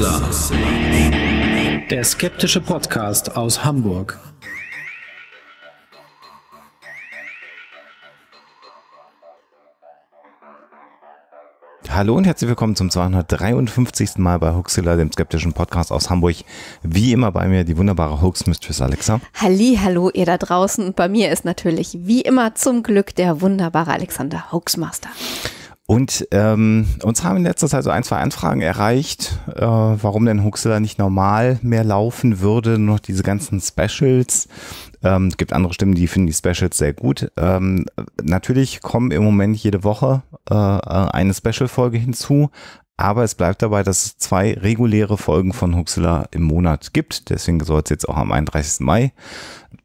Bestseller. Der skeptische Podcast aus Hamburg. Hallo und herzlich willkommen zum 253. Mal bei Hoaxilla, dem skeptischen Podcast aus Hamburg. Wie immer bei mir die wunderbare Hoax Mistress Alexa. Halli, hallo ihr da draußen. bei mir ist natürlich wie immer zum Glück der wunderbare Alexander Hoaxmaster. Und ähm, uns haben in letzter Zeit so ein, zwei Anfragen erreicht, äh, warum denn Huxilla nicht normal mehr laufen würde, nur noch diese ganzen Specials. Ähm, es gibt andere Stimmen, die finden die Specials sehr gut. Ähm, natürlich kommen im Moment jede Woche äh, äh eine Special-Folge hinzu, aber es bleibt dabei, dass es zwei reguläre Folgen von Huxilla im Monat gibt. Deswegen soll es jetzt auch am 31. Mai,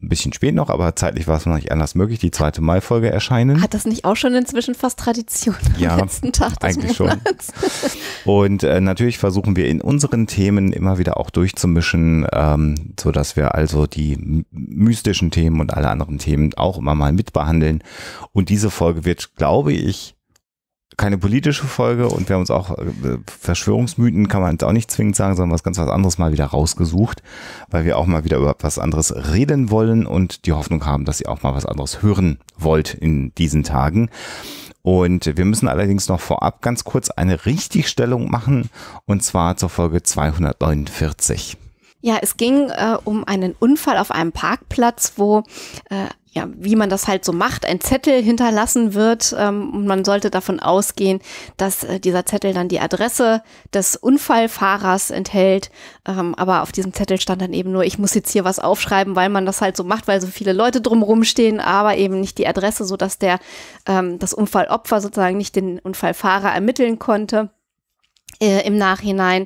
ein bisschen spät noch, aber zeitlich war es noch nicht anders möglich, die zweite Mai-Folge erscheinen. Hat das nicht auch schon inzwischen fast Tradition am ja, letzten Tag des eigentlich Monats? schon. Und äh, natürlich versuchen wir in unseren Themen immer wieder auch durchzumischen, ähm, sodass wir also die mystischen Themen und alle anderen Themen auch immer mal mitbehandeln. Und diese Folge wird, glaube ich, keine politische Folge und wir haben uns auch äh, Verschwörungsmythen kann man jetzt auch nicht zwingend sagen, sondern was ganz was anderes mal wieder rausgesucht, weil wir auch mal wieder über was anderes reden wollen und die Hoffnung haben, dass ihr auch mal was anderes hören wollt in diesen Tagen. Und wir müssen allerdings noch vorab ganz kurz eine Richtigstellung machen und zwar zur Folge 249. Ja, es ging äh, um einen Unfall auf einem Parkplatz, wo äh, ja, wie man das halt so macht, ein Zettel hinterlassen wird ähm, und man sollte davon ausgehen, dass äh, dieser Zettel dann die Adresse des Unfallfahrers enthält. Ähm, aber auf diesem Zettel stand dann eben nur, ich muss jetzt hier was aufschreiben, weil man das halt so macht, weil so viele Leute drumrum stehen, aber eben nicht die Adresse, so dass der ähm, das Unfallopfer sozusagen nicht den Unfallfahrer ermitteln konnte. Äh, im Nachhinein.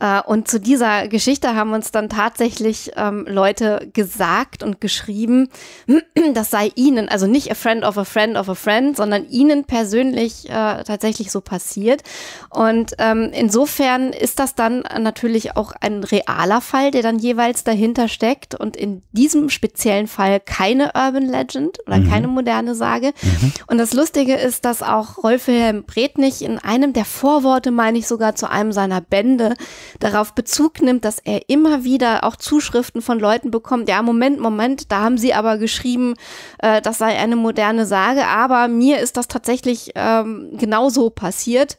Äh, und zu dieser Geschichte haben uns dann tatsächlich ähm, Leute gesagt und geschrieben, das sei ihnen, also nicht a friend of a friend of a friend, sondern ihnen persönlich äh, tatsächlich so passiert. Und ähm, insofern ist das dann natürlich auch ein realer Fall, der dann jeweils dahinter steckt und in diesem speziellen Fall keine Urban Legend oder mhm. keine moderne Sage. Mhm. Und das Lustige ist, dass auch Rolf Wilhelm Bretnich in einem der Vorworte, meine ich sogar, Schreiber zu einem seiner Bände darauf Bezug nimmt, dass er immer wieder auch Zuschriften von Leuten bekommt, ja, Moment, Moment, da haben sie aber geschrieben, äh, das sei eine moderne Sage, aber mir ist das tatsächlich ähm, genauso passiert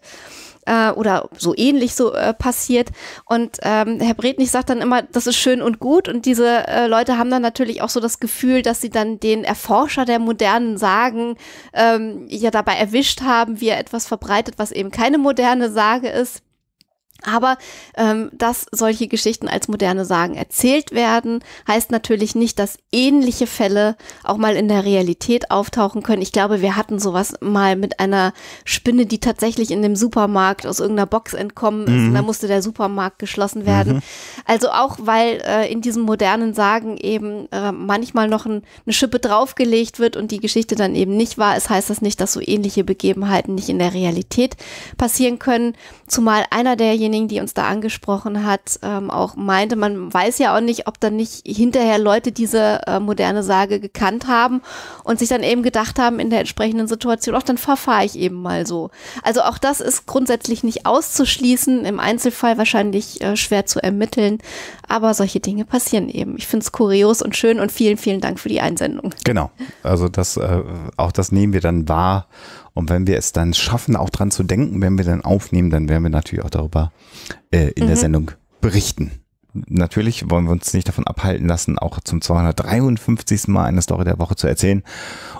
äh, oder so ähnlich so äh, passiert. Und ähm, Herr Bretnich sagt dann immer, das ist schön und gut. Und diese äh, Leute haben dann natürlich auch so das Gefühl, dass sie dann den Erforscher der modernen Sagen ähm, ja dabei erwischt haben, wie er etwas verbreitet, was eben keine moderne Sage ist. Aber ähm, dass solche Geschichten als moderne Sagen erzählt werden, heißt natürlich nicht, dass ähnliche Fälle auch mal in der Realität auftauchen können. Ich glaube, wir hatten sowas mal mit einer Spinne, die tatsächlich in dem Supermarkt aus irgendeiner Box entkommen ist. Mhm. Und da musste der Supermarkt geschlossen werden. Mhm. Also auch, weil äh, in diesen modernen Sagen eben äh, manchmal noch ein, eine Schippe draufgelegt wird und die Geschichte dann eben nicht wahr ist, heißt das nicht, dass so ähnliche Begebenheiten nicht in der Realität passieren können. Zumal einer derjenigen, diejenige, die uns da angesprochen hat, ähm, auch meinte, man weiß ja auch nicht, ob dann nicht hinterher Leute diese äh, moderne Sage gekannt haben und sich dann eben gedacht haben in der entsprechenden Situation, ach, dann verfahre ich eben mal so. Also auch das ist grundsätzlich nicht auszuschließen, im Einzelfall wahrscheinlich äh, schwer zu ermitteln, aber solche Dinge passieren eben. Ich finde es kurios und schön und vielen, vielen Dank für die Einsendung. Genau, also das, äh, auch das nehmen wir dann wahr und wenn wir es dann schaffen, auch dran zu denken, wenn wir dann aufnehmen, dann werden wir natürlich auch darüber äh, in mhm. der Sendung berichten. Natürlich wollen wir uns nicht davon abhalten lassen, auch zum 253. Mal eine Story der Woche zu erzählen.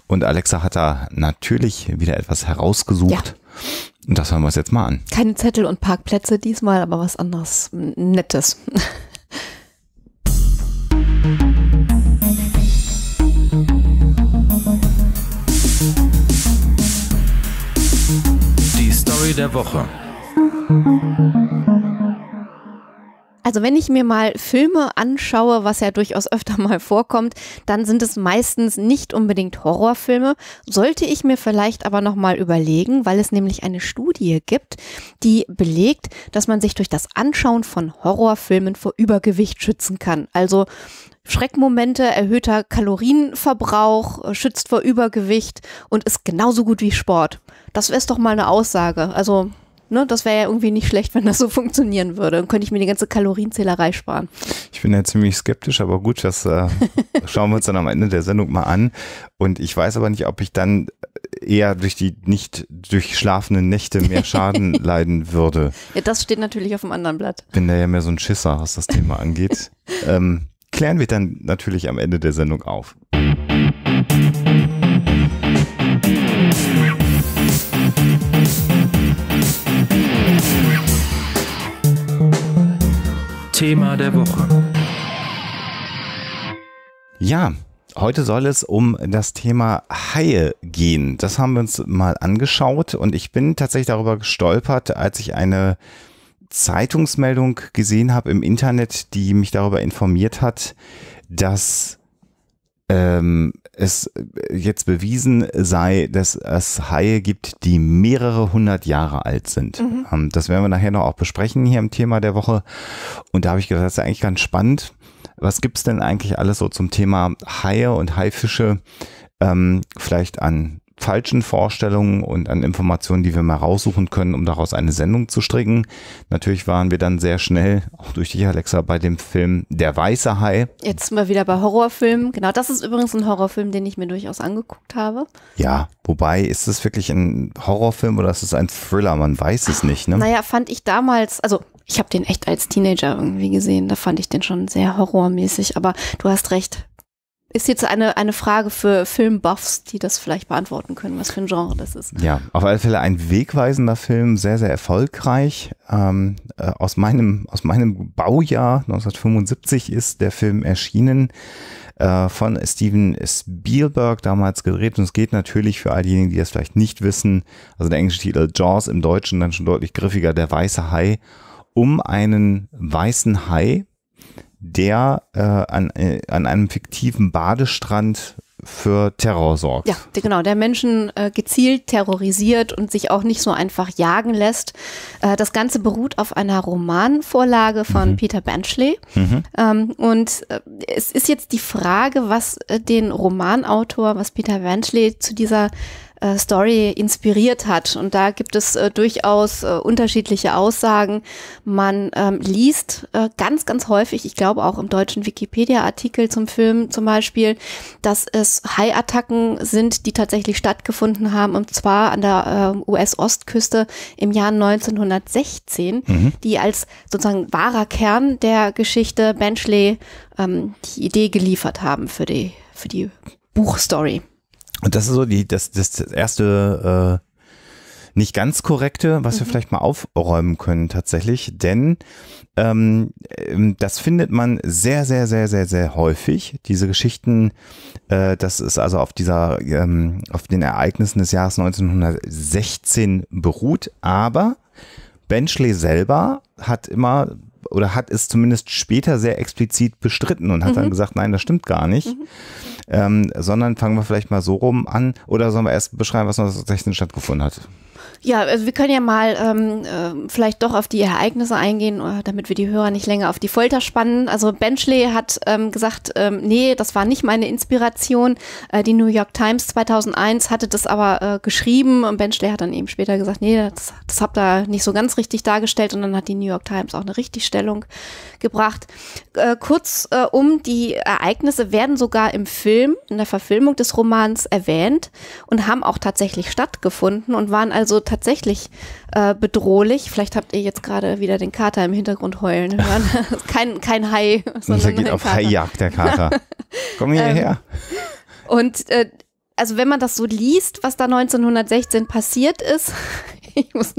Und Alexa hat da natürlich wieder etwas herausgesucht. Ja. Und das hören wir uns jetzt mal an. Keine Zettel und Parkplätze diesmal, aber was anderes Nettes. Story der Woche. Also wenn ich mir mal Filme anschaue, was ja durchaus öfter mal vorkommt, dann sind es meistens nicht unbedingt Horrorfilme. Sollte ich mir vielleicht aber nochmal überlegen, weil es nämlich eine Studie gibt, die belegt, dass man sich durch das Anschauen von Horrorfilmen vor Übergewicht schützen kann. Also Schreckmomente, erhöhter Kalorienverbrauch, äh, schützt vor Übergewicht und ist genauso gut wie Sport. Das wäre doch mal eine Aussage. Also, ne, das wäre ja irgendwie nicht schlecht, wenn das so funktionieren würde. Dann könnte ich mir die ganze Kalorienzählerei sparen. Ich bin ja ziemlich skeptisch, aber gut, das äh, schauen wir uns dann am Ende der Sendung mal an. Und ich weiß aber nicht, ob ich dann eher durch die nicht durchschlafenden Nächte mehr Schaden leiden würde. Ja, das steht natürlich auf dem anderen Blatt. Bin da ja mehr so ein Schisser, was das Thema angeht. ähm, klären wir dann natürlich am Ende der Sendung auf. Thema der Woche. Ja, Heute soll es um das Thema Haie gehen. Das haben wir uns mal angeschaut und ich bin tatsächlich darüber gestolpert, als ich eine Zeitungsmeldung gesehen habe im Internet, die mich darüber informiert hat, dass ähm, es jetzt bewiesen sei, dass es Haie gibt, die mehrere hundert Jahre alt sind. Mhm. Ähm, das werden wir nachher noch auch besprechen hier im Thema der Woche. Und da habe ich gedacht, das ist eigentlich ganz spannend. Was gibt es denn eigentlich alles so zum Thema Haie und Haifische? Ähm, vielleicht an falschen Vorstellungen und an Informationen, die wir mal raussuchen können, um daraus eine Sendung zu stricken. Natürlich waren wir dann sehr schnell, auch durch dich, Alexa, bei dem Film Der Weiße Hai. Jetzt sind wir wieder bei Horrorfilmen. Genau, das ist übrigens ein Horrorfilm, den ich mir durchaus angeguckt habe. Ja, wobei, ist es wirklich ein Horrorfilm oder ist es ein Thriller? Man weiß es nicht, ne? Naja, fand ich damals, also ich habe den echt als Teenager irgendwie gesehen. Da fand ich den schon sehr horrormäßig. Aber du hast recht, ist jetzt eine, eine Frage für Filmbuffs, die das vielleicht beantworten können, was für ein Genre das ist. Ja, auf alle Fälle ein wegweisender Film, sehr, sehr erfolgreich. Ähm, äh, aus, meinem, aus meinem Baujahr 1975 ist der Film erschienen äh, von Steven Spielberg, damals gedreht. Und es geht natürlich für all diejenigen, die das vielleicht nicht wissen, also der englische Titel Jaws im Deutschen dann schon deutlich griffiger, der weiße Hai, um einen weißen Hai, der äh, an, äh, an einem fiktiven Badestrand für Terror sorgt. Ja, genau, der Menschen äh, gezielt terrorisiert und sich auch nicht so einfach jagen lässt. Äh, das Ganze beruht auf einer Romanvorlage von mhm. Peter Benchley. Mhm. Ähm, und äh, es ist jetzt die Frage, was äh, den Romanautor, was Peter Benchley zu dieser äh, Story inspiriert hat. Und da gibt es äh, durchaus äh, unterschiedliche Aussagen. Man ähm, liest äh, ganz, ganz häufig, ich glaube auch im deutschen Wikipedia-Artikel zum Film zum Beispiel, dass es Hai-Attacken sind, die tatsächlich stattgefunden haben, und zwar an der äh, US-Ostküste im Jahr 1916, mhm. die als sozusagen wahrer Kern der Geschichte Benchley ähm, die Idee geliefert haben für die, für die Buchstory. Und das ist so die, das, das erste äh, nicht ganz korrekte, was mhm. wir vielleicht mal aufräumen können tatsächlich, denn ähm, ähm, das findet man sehr, sehr, sehr, sehr, sehr häufig. Diese Geschichten, äh, das ist also auf dieser, ähm, auf den Ereignissen des Jahres 1916 beruht, aber Benchley selber hat immer oder hat es zumindest später sehr explizit bestritten und hat mhm. dann gesagt, nein, das stimmt gar nicht. Mhm ähm, sondern fangen wir vielleicht mal so rum an oder sollen wir erst beschreiben, was 1916 stattgefunden hat? Ja, also wir können ja mal ähm, äh, vielleicht doch auf die Ereignisse eingehen, äh, damit wir die Hörer nicht länger auf die Folter spannen. Also Benchley hat ähm, gesagt, ähm, nee, das war nicht meine Inspiration. Äh, die New York Times 2001 hatte das aber äh, geschrieben und Benchley hat dann eben später gesagt, nee, das, das habt ihr nicht so ganz richtig dargestellt und dann hat die New York Times auch eine Richtigstellung gebracht. Äh, kurz äh, um, die Ereignisse werden sogar im Film, in der Verfilmung des Romans erwähnt und haben auch tatsächlich stattgefunden und waren also tatsächlich äh, bedrohlich. Vielleicht habt ihr jetzt gerade wieder den Kater im Hintergrund heulen hören. kein, kein Hai. Sondern der geht auf Kater. Haijagd, der Kater. Komm hierher. Ähm, und äh, also wenn man das so liest, was da 1916 passiert ist, ich muss,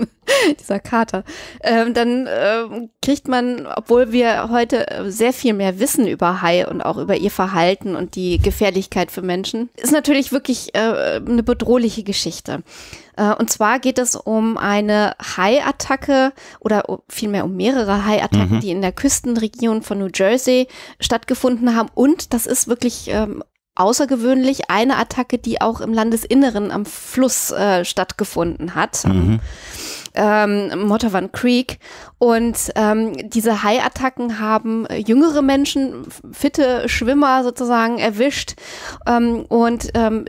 dieser Kater, ähm, dann ähm, kriegt man, obwohl wir heute äh, sehr viel mehr wissen über Hai und auch über ihr Verhalten und die Gefährlichkeit für Menschen, ist natürlich wirklich äh, eine bedrohliche Geschichte. Äh, und zwar geht es um eine Hai-Attacke oder vielmehr um mehrere Hai-Attacken, mhm. die in der Küstenregion von New Jersey stattgefunden haben. Und das ist wirklich ähm, außergewöhnlich eine Attacke, die auch im Landesinneren am Fluss äh, stattgefunden hat. Mhm. Ähm, Mottavan Creek. Und ähm, diese Hai-Attacken haben äh, jüngere Menschen, fitte Schwimmer sozusagen erwischt. Ähm, und ähm,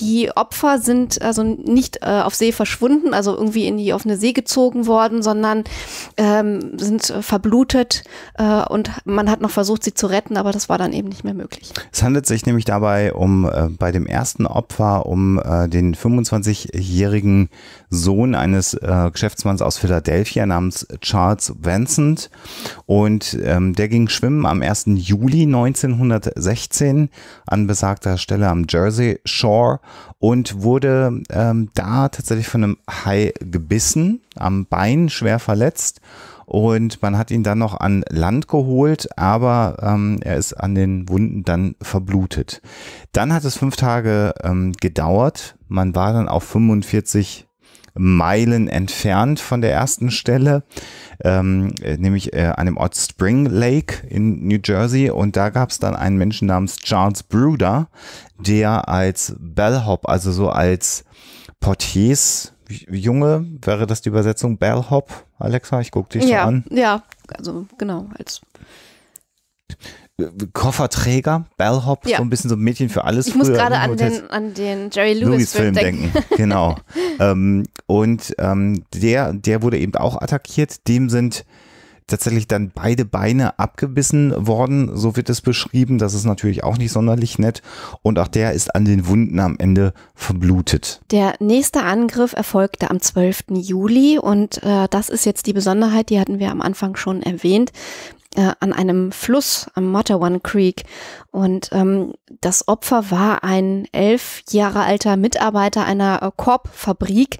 die Opfer sind also nicht äh, auf See verschwunden, also irgendwie in die offene See gezogen worden, sondern ähm, sind verblutet äh, und man hat noch versucht, sie zu retten, aber das war dann eben nicht mehr möglich. Es handelt sich nämlich dabei um äh, bei dem ersten Opfer um äh, den 25-jährigen Sohn eines äh, Geschäftsmanns aus Philadelphia namens Charles Vincent. Und ähm, der ging schwimmen am 1. Juli 1916 an besagter Stelle am Jersey Shore und wurde ähm, da tatsächlich von einem Hai gebissen, am Bein schwer verletzt und man hat ihn dann noch an Land geholt, aber ähm, er ist an den Wunden dann verblutet. Dann hat es fünf Tage ähm, gedauert. Man war dann auf 45 Meilen entfernt von der ersten Stelle, ähm, äh, nämlich äh, an dem Ort Spring Lake in New Jersey. Und da gab es dann einen Menschen namens Charles Bruder, der als Bellhop, also so als Portiers Junge, wäre das die Übersetzung Bellhop? Alexa, ich gucke dich ja, so an. Ja, also genau, als Kofferträger, Bellhop, ja. so ein bisschen so ein Mädchen für alles. Ich muss gerade an den, an den Jerry Lewis, Lewis Film denken. denken. Genau. ähm, und ähm, der, der wurde eben auch attackiert. Dem sind tatsächlich dann beide Beine abgebissen worden, so wird es beschrieben. Das ist natürlich auch nicht sonderlich nett. Und auch der ist an den Wunden am Ende verblutet. Der nächste Angriff erfolgte am 12. Juli und äh, das ist jetzt die Besonderheit, die hatten wir am Anfang schon erwähnt äh, an einem Fluss am Matawan Creek. Und ähm, das Opfer war ein elf Jahre alter Mitarbeiter einer äh, Korbfabrik,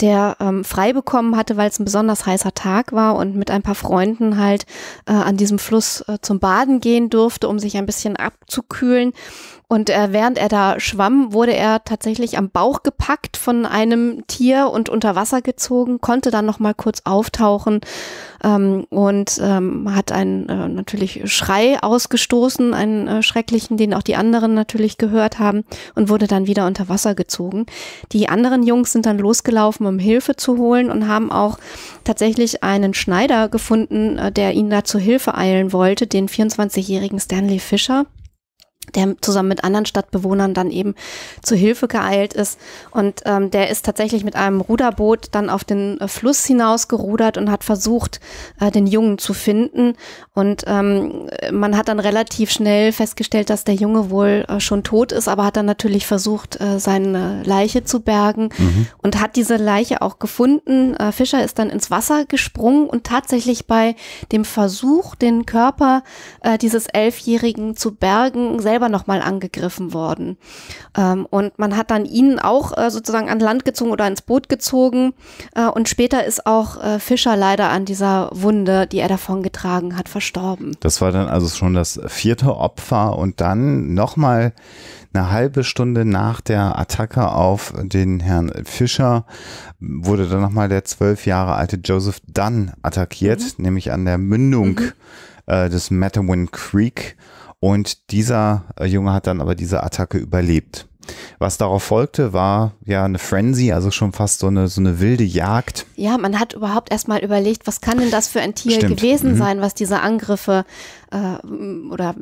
der ähm, frei bekommen hatte, weil es ein besonders heißer Tag war und mit ein paar Freunden halt äh, an diesem Fluss äh, zum Baden gehen durfte, um sich ein bisschen abzukühlen. Und äh, während er da schwamm, wurde er tatsächlich am Bauch gepackt von einem Tier und unter Wasser gezogen, konnte dann noch mal kurz auftauchen ähm, und ähm, hat einen äh, natürlich Schrei ausgestoßen, einen äh, schrecklichen, den auch die anderen natürlich gehört haben und wurde dann wieder unter Wasser gezogen. Die anderen Jungs sind dann losgelaufen, um Hilfe zu holen und haben auch tatsächlich einen Schneider gefunden, äh, der ihnen da zu Hilfe eilen wollte, den 24-jährigen Stanley Fischer der zusammen mit anderen Stadtbewohnern dann eben zu Hilfe geeilt ist. Und ähm, der ist tatsächlich mit einem Ruderboot dann auf den äh, Fluss hinausgerudert und hat versucht, äh, den Jungen zu finden. Und ähm, man hat dann relativ schnell festgestellt, dass der Junge wohl äh, schon tot ist, aber hat dann natürlich versucht, äh, seine Leiche zu bergen mhm. und hat diese Leiche auch gefunden. Äh, Fischer ist dann ins Wasser gesprungen und tatsächlich bei dem Versuch, den Körper äh, dieses Elfjährigen zu bergen, selbst selber nochmal angegriffen worden. Ähm, und man hat dann ihn auch äh, sozusagen an Land gezogen oder ins Boot gezogen. Äh, und später ist auch äh, Fischer leider an dieser Wunde, die er davongetragen hat, verstorben. Das war dann also schon das vierte Opfer und dann nochmal eine halbe Stunde nach der Attacke auf den Herrn Fischer wurde dann nochmal der zwölf Jahre alte Joseph Dunn attackiert, mhm. nämlich an der Mündung mhm. Äh, des Mattawin Creek. Und dieser äh, Junge hat dann aber diese Attacke überlebt. Was darauf folgte, war ja eine Frenzy, also schon fast so eine, so eine wilde Jagd. Ja, man hat überhaupt erstmal überlegt, was kann denn das für ein Tier Stimmt. gewesen mhm. sein, was diese Angriffe äh, oder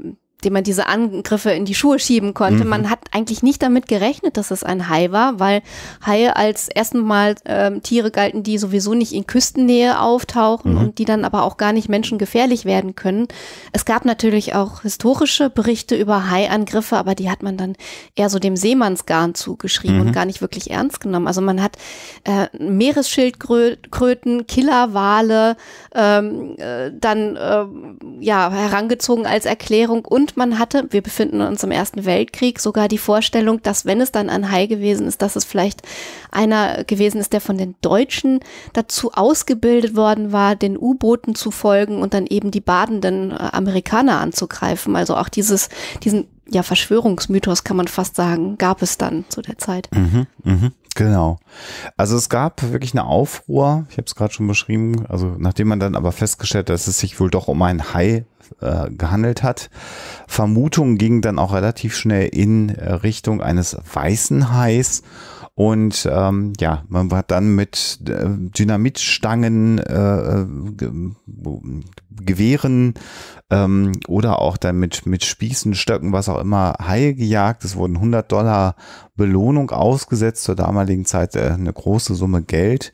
dem man diese Angriffe in die Schuhe schieben konnte. Mhm. Man hat eigentlich nicht damit gerechnet, dass es ein Hai war, weil Haie als erstens mal ähm, Tiere galten, die sowieso nicht in Küstennähe auftauchen mhm. und die dann aber auch gar nicht menschengefährlich werden können. Es gab natürlich auch historische Berichte über Haiangriffe, aber die hat man dann eher so dem Seemannsgarn zugeschrieben mhm. und gar nicht wirklich ernst genommen. Also man hat äh, Meeresschildkröten, Killerwale ähm, äh, dann äh, ja herangezogen als Erklärung und man hatte, wir befinden uns im Ersten Weltkrieg, sogar die Vorstellung, dass wenn es dann ein Hai gewesen ist, dass es vielleicht einer gewesen ist, der von den Deutschen dazu ausgebildet worden war, den U-Booten zu folgen und dann eben die badenden äh, Amerikaner anzugreifen. Also auch dieses, diesen ja, Verschwörungsmythos kann man fast sagen, gab es dann zu der Zeit. Mhm, mhm, genau. Also es gab wirklich eine Aufruhr, ich habe es gerade schon beschrieben, also nachdem man dann aber festgestellt hat, dass es sich wohl doch um einen Hai äh, gehandelt hat. Vermutungen gingen dann auch relativ schnell in äh, Richtung eines weißen Hais. Und ähm, ja, man hat dann mit äh, Dynamitstangen, äh, äh Gewehren ähm, oder auch dann mit, mit Spießen, Stöcken, was auch immer, Haie gejagt. Es wurden 100 Dollar Belohnung ausgesetzt, zur damaligen Zeit äh, eine große Summe Geld.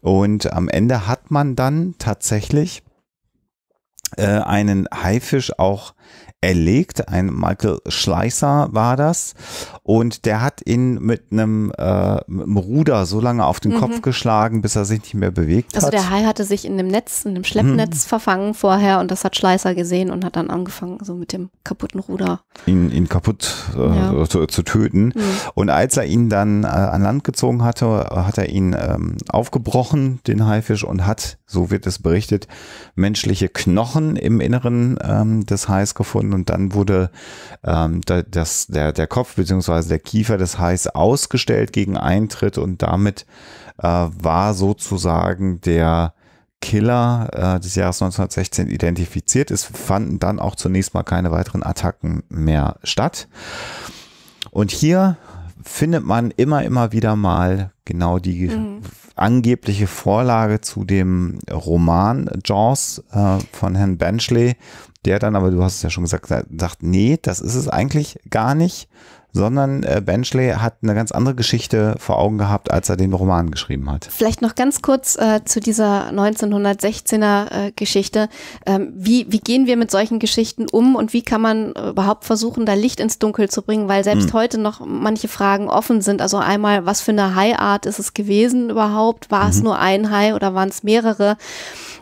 Und am Ende hat man dann tatsächlich äh, einen Haifisch auch erlegt. Ein Michael Schleißer war das. Und der hat ihn mit einem, äh, mit einem Ruder so lange auf den mhm. Kopf geschlagen, bis er sich nicht mehr bewegt also hat. Also der Hai hatte sich in dem Netz, in dem Schleppnetz mhm. verfangen vorher und das hat Schleißer gesehen und hat dann angefangen, so mit dem kaputten Ruder. Ihn, ihn kaputt äh, ja. zu, zu, töten. Mhm. Und als er ihn dann äh, an Land gezogen hatte, hat er ihn ähm, aufgebrochen, den Haifisch, und hat so wird es berichtet, menschliche Knochen im Inneren ähm, des Hais gefunden und dann wurde ähm, da, das, der, der Kopf beziehungsweise der Kiefer des Hais ausgestellt gegen Eintritt und damit äh, war sozusagen der Killer äh, des Jahres 1916 identifiziert. Es fanden dann auch zunächst mal keine weiteren Attacken mehr statt. Und hier findet man immer, immer wieder mal genau die mhm. angebliche Vorlage zu dem Roman Jaws äh, von Herrn Benchley, der dann aber, du hast es ja schon gesagt, sagt, nee, das ist es eigentlich gar nicht, sondern äh, Benchley hat eine ganz andere Geschichte vor Augen gehabt, als er den Roman geschrieben hat. Vielleicht noch ganz kurz äh, zu dieser 1916er äh, Geschichte. Ähm, wie, wie gehen wir mit solchen Geschichten um und wie kann man äh, überhaupt versuchen, da Licht ins Dunkel zu bringen, weil selbst mhm. heute noch manche Fragen offen sind. Also einmal, was für eine Haiart ist es gewesen überhaupt? War es mhm. nur ein Hai oder waren es mehrere?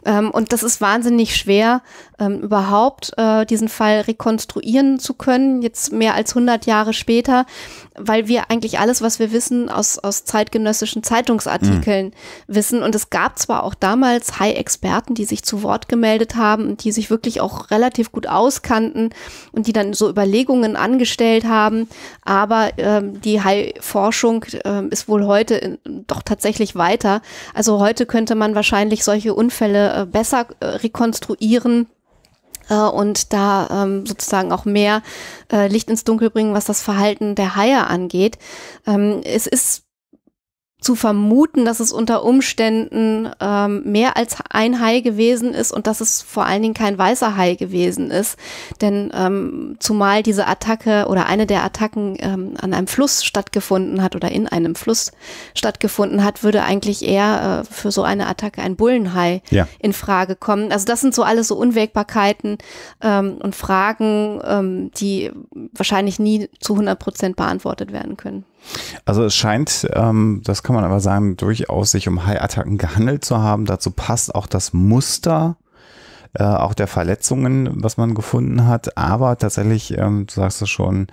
Ähm, und das ist wahnsinnig schwer, ähm, überhaupt äh, diesen Fall rekonstruieren zu können, jetzt mehr als 100 Jahre später weil wir eigentlich alles, was wir wissen, aus, aus zeitgenössischen Zeitungsartikeln mhm. wissen. Und es gab zwar auch damals High-Experten, die sich zu Wort gemeldet haben und die sich wirklich auch relativ gut auskannten und die dann so Überlegungen angestellt haben, aber ähm, die High-Forschung ähm, ist wohl heute in, doch tatsächlich weiter. Also heute könnte man wahrscheinlich solche Unfälle äh, besser äh, rekonstruieren äh, und da ähm, sozusagen auch mehr äh, Licht ins Dunkel bringen, was das Verhalten der Haie angeht. Ähm, es ist zu vermuten, dass es unter Umständen ähm, mehr als ein Hai gewesen ist und dass es vor allen Dingen kein weißer Hai gewesen ist. Denn ähm, zumal diese Attacke oder eine der Attacken ähm, an einem Fluss stattgefunden hat oder in einem Fluss stattgefunden hat, würde eigentlich eher äh, für so eine Attacke ein Bullenhai ja. in Frage kommen. Also das sind so alles so Unwägbarkeiten ähm, und Fragen, ähm, die wahrscheinlich nie zu 100 Prozent beantwortet werden können. Also es scheint, ähm, das kann man aber sagen, durchaus sich um High-Attacken gehandelt zu haben. Dazu passt auch das Muster äh, auch der Verletzungen, was man gefunden hat. Aber tatsächlich, ähm, du sagst es schon,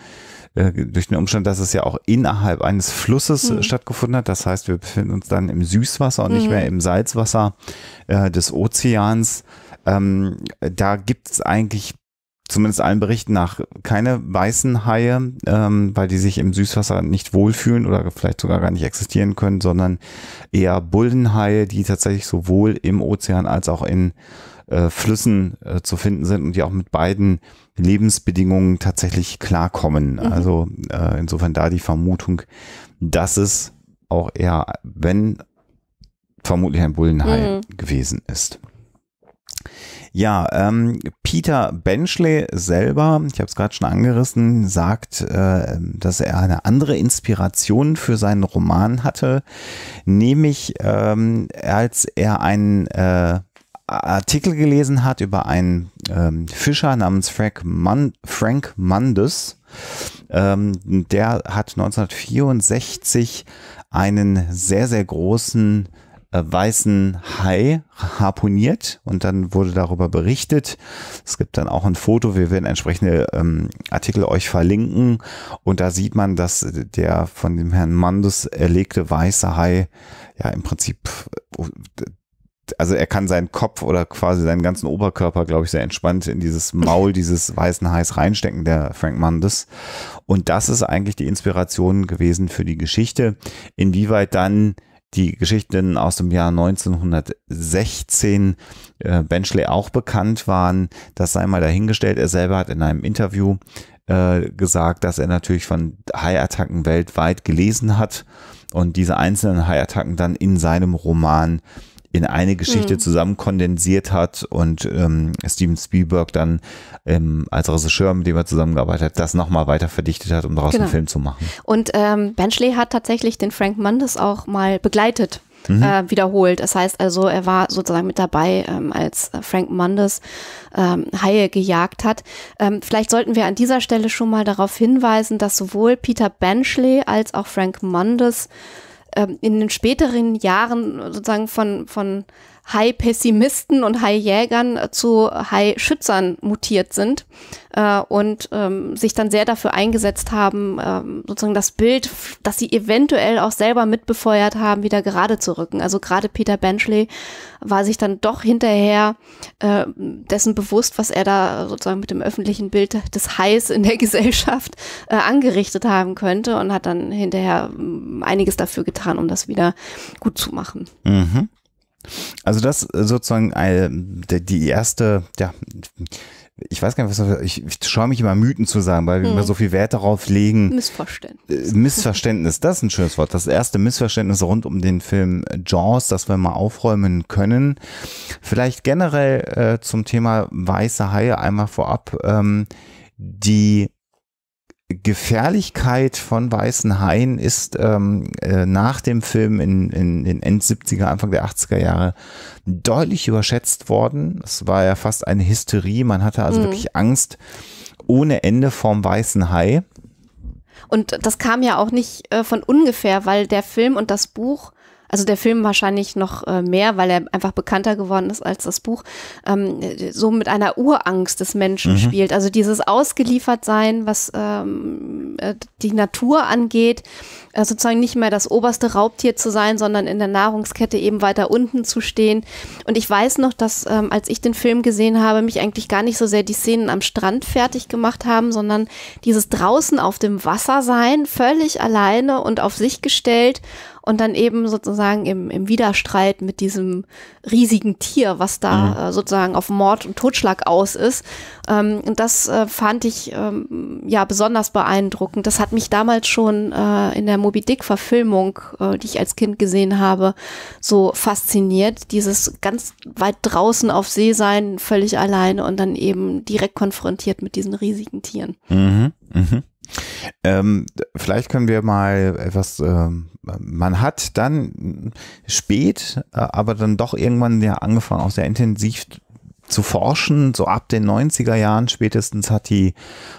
äh, durch den Umstand, dass es ja auch innerhalb eines Flusses mhm. stattgefunden hat. Das heißt, wir befinden uns dann im Süßwasser und mhm. nicht mehr im Salzwasser äh, des Ozeans. Ähm, da gibt es eigentlich zumindest allen Berichten nach keine weißen Haie, ähm, weil die sich im Süßwasser nicht wohlfühlen oder vielleicht sogar gar nicht existieren können, sondern eher Bullenhaie, die tatsächlich sowohl im Ozean als auch in äh, Flüssen äh, zu finden sind und die auch mit beiden Lebensbedingungen tatsächlich klarkommen. Mhm. Also äh, insofern da die Vermutung, dass es auch eher, wenn vermutlich ein Bullenhai mhm. gewesen ist. Ja, ähm, Peter Benchley selber, ich habe es gerade schon angerissen, sagt, äh, dass er eine andere Inspiration für seinen Roman hatte, nämlich ähm, als er einen äh, Artikel gelesen hat über einen ähm, Fischer namens Frank, Mun Frank Mundus. Ähm, der hat 1964 einen sehr, sehr großen äh, weißen Hai harponiert und dann wurde darüber berichtet. Es gibt dann auch ein Foto, wir werden entsprechende ähm, Artikel euch verlinken und da sieht man, dass der von dem Herrn Mandus erlegte weiße Hai ja im Prinzip äh, also er kann seinen Kopf oder quasi seinen ganzen Oberkörper, glaube ich, sehr entspannt in dieses Maul dieses weißen Hais reinstecken, der Frank Mandes. Und das ist eigentlich die Inspiration gewesen für die Geschichte, inwieweit dann die Geschichten aus dem Jahr 1916 äh, Benchley auch bekannt waren. Das sei mal dahingestellt. Er selber hat in einem Interview äh, gesagt, dass er natürlich von High-Attacken weltweit gelesen hat und diese einzelnen High-Attacken dann in seinem Roman äh, in eine Geschichte mhm. zusammen kondensiert hat und ähm, Steven Spielberg dann ähm, als Regisseur, mit dem er zusammengearbeitet hat, das nochmal weiter verdichtet hat, um daraus genau. einen Film zu machen. Und ähm, Benchley hat tatsächlich den Frank Mandes auch mal begleitet Mhm. Äh, wiederholt. Das heißt also, er war sozusagen mit dabei, ähm, als äh, Frank Mundes ähm, Haie gejagt hat. Ähm, vielleicht sollten wir an dieser Stelle schon mal darauf hinweisen, dass sowohl Peter Benchley als auch Frank Mundes ähm, in den späteren Jahren sozusagen von, von Hai-Pessimisten und Hai-Jägern zu Hai-Schützern mutiert sind äh, und ähm, sich dann sehr dafür eingesetzt haben, ähm, sozusagen das Bild, das sie eventuell auch selber mitbefeuert haben, wieder gerade zu rücken. Also gerade Peter Benchley war sich dann doch hinterher äh, dessen bewusst, was er da sozusagen mit dem öffentlichen Bild des Hais in der Gesellschaft äh, angerichtet haben könnte und hat dann hinterher ähm, einiges dafür getan, um das wieder gut zu machen. Mhm. Also das sozusagen äh, die erste, ja, ich weiß gar nicht, was ich, ich schaue mich immer Mythen zu sagen, weil wir hm. immer so viel Wert darauf legen. Missverständnis. Äh, Missverständnis, das ist ein schönes Wort. Das erste Missverständnis rund um den Film Jaws, das wir mal aufräumen können. Vielleicht generell äh, zum Thema weiße Haie einmal vorab. Ähm, die Gefährlichkeit von Weißen Haien ist ähm, äh, nach dem Film in, in, in End 70er, Anfang der 80er Jahre deutlich überschätzt worden. Es war ja fast eine Hysterie. Man hatte also mhm. wirklich Angst ohne Ende vorm Weißen Hai. Und das kam ja auch nicht äh, von ungefähr, weil der Film und das Buch also der Film wahrscheinlich noch äh, mehr, weil er einfach bekannter geworden ist als das Buch, ähm, so mit einer Urangst des Menschen mhm. spielt. Also dieses Ausgeliefertsein, was ähm, äh, die Natur angeht, äh, sozusagen nicht mehr das oberste Raubtier zu sein, sondern in der Nahrungskette eben weiter unten zu stehen. Und ich weiß noch, dass ähm, als ich den Film gesehen habe, mich eigentlich gar nicht so sehr die Szenen am Strand fertig gemacht haben, sondern dieses draußen auf dem Wasser sein, völlig alleine und auf sich gestellt und dann eben sozusagen im, im Widerstreit mit diesem riesigen Tier, was da mhm. äh, sozusagen auf Mord und Totschlag aus ist. Ähm, und das äh, fand ich ähm, ja besonders beeindruckend. Das hat mich damals schon äh, in der Moby Dick Verfilmung, äh, die ich als Kind gesehen habe, so fasziniert. Dieses ganz weit draußen auf See sein, völlig alleine und dann eben direkt konfrontiert mit diesen riesigen Tieren. Mhm. Mhm. Ähm, vielleicht können wir mal etwas, ähm, man hat dann spät, äh, aber dann doch irgendwann ja angefangen, auch sehr intensiv zu forschen. So ab den 90er Jahren spätestens hat die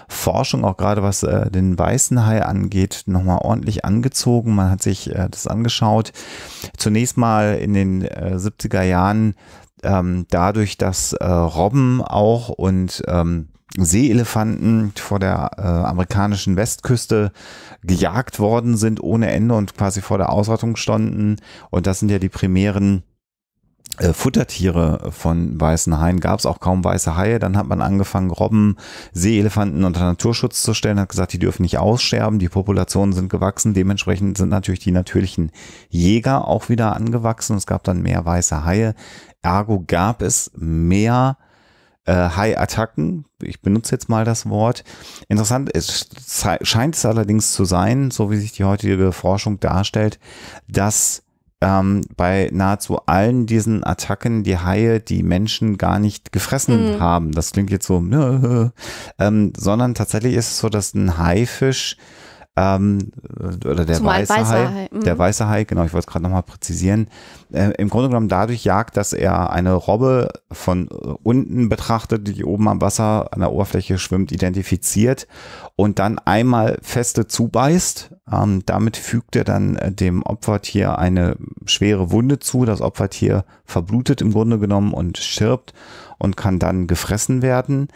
Forschung, auch gerade was äh, den weißen Hai angeht, nochmal ordentlich angezogen. Man hat sich äh, das angeschaut. Zunächst mal in den äh, 70er Jahren ähm, dadurch, dass äh, Robben auch und ähm, Seeelefanten vor der äh, amerikanischen Westküste gejagt worden sind ohne Ende und quasi vor der Ausrottung standen. Und das sind ja die primären äh, Futtertiere von weißen Haien. Gab es auch kaum weiße Haie. Dann hat man angefangen, Robben, Seeelefanten unter Naturschutz zu stellen, hat gesagt, die dürfen nicht aussterben. Die Populationen sind gewachsen. Dementsprechend sind natürlich die natürlichen Jäger auch wieder angewachsen. Es gab dann mehr weiße Haie. Ergo gab es mehr äh, High-Attacken. Ich benutze jetzt mal das Wort. Interessant ist, scheint es allerdings zu sein, so wie sich die heutige Forschung darstellt, dass ähm, bei nahezu allen diesen Attacken die Haie die Menschen gar nicht gefressen mhm. haben. Das klingt jetzt so, ähm, sondern tatsächlich ist es so, dass ein Haifisch ähm, oder der Zumal weiße, weiße Hai, Hai. Mhm. der weiße Hai, genau, ich wollte es gerade nochmal präzisieren, äh, im Grunde genommen dadurch jagt, dass er eine Robbe von äh, unten betrachtet, die oben am Wasser an der Oberfläche schwimmt, identifiziert und dann einmal feste zubeißt. Ähm, damit fügt er dann äh, dem Opfertier eine schwere Wunde zu. Das Opfertier verblutet im Grunde genommen und stirbt und kann dann gefressen werden.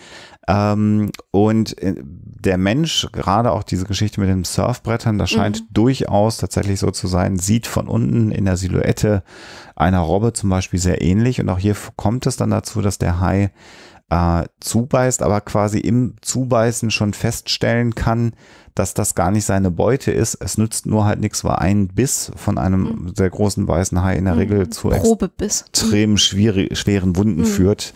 Ähm, und äh, der Mensch, gerade auch diese Geschichte mit den Surfbrettern, das scheint mhm. durchaus tatsächlich so zu sein, sieht von unten in der Silhouette einer Robbe zum Beispiel sehr ähnlich. Und auch hier kommt es dann dazu, dass der Hai äh, zubeißt, aber quasi im Zubeißen schon feststellen kann, dass das gar nicht seine Beute ist. Es nützt nur halt nichts, weil ein Biss von einem mhm. sehr großen weißen Hai in der mhm. Regel zu Probebiss. Mhm. extrem schwierig, schweren Wunden mhm. führt.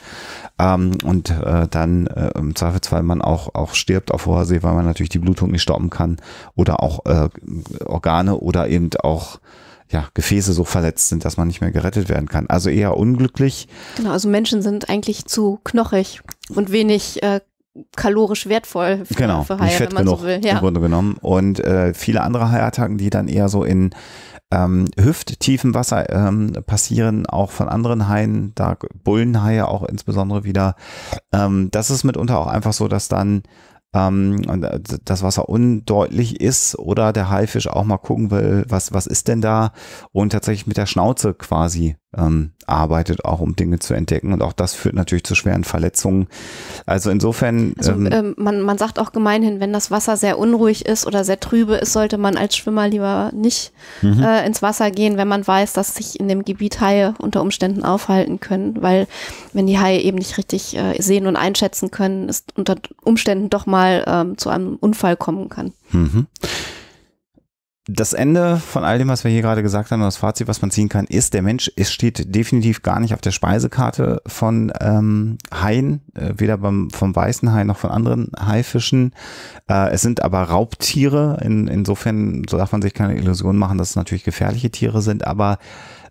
Ähm, und äh, dann äh, im Zweifelsfall man auch, auch stirbt auf hoher See, weil man natürlich die Blutung nicht stoppen kann oder auch äh, Organe oder eben auch ja, Gefäße so verletzt sind, dass man nicht mehr gerettet werden kann. Also eher unglücklich. Genau, also Menschen sind eigentlich zu knochig und wenig äh, kalorisch wertvoll für, genau, für Haie, wenn man genug, so will. Ja. Im Grunde genommen. Und äh, viele andere Haiattacken, die dann eher so in ähm, hüfttiefem Wasser ähm, passieren, auch von anderen Haien, da Bullenhaie auch insbesondere wieder. Ähm, das ist mitunter auch einfach so, dass dann ähm, äh, das Wasser undeutlich ist oder der Haifisch auch mal gucken will, was, was ist denn da und tatsächlich mit der Schnauze quasi ähm, arbeitet, auch um Dinge zu entdecken. Und auch das führt natürlich zu schweren Verletzungen. Also insofern. Also, ähm, ähm, man, man sagt auch gemeinhin, wenn das Wasser sehr unruhig ist oder sehr trübe ist, sollte man als Schwimmer lieber nicht mhm. äh, ins Wasser gehen, wenn man weiß, dass sich in dem Gebiet Haie unter Umständen aufhalten können. Weil wenn die Haie eben nicht richtig äh, sehen und einschätzen können, ist unter Umständen doch mal ähm, zu einem Unfall kommen kann. Mhm das Ende von all dem, was wir hier gerade gesagt haben, das Fazit, was man ziehen kann, ist, der Mensch es steht definitiv gar nicht auf der Speisekarte von ähm, Haien, äh, weder beim, vom weißen Hai noch von anderen Haifischen. Äh, es sind aber Raubtiere, in, insofern so darf man sich keine Illusion machen, dass es natürlich gefährliche Tiere sind, aber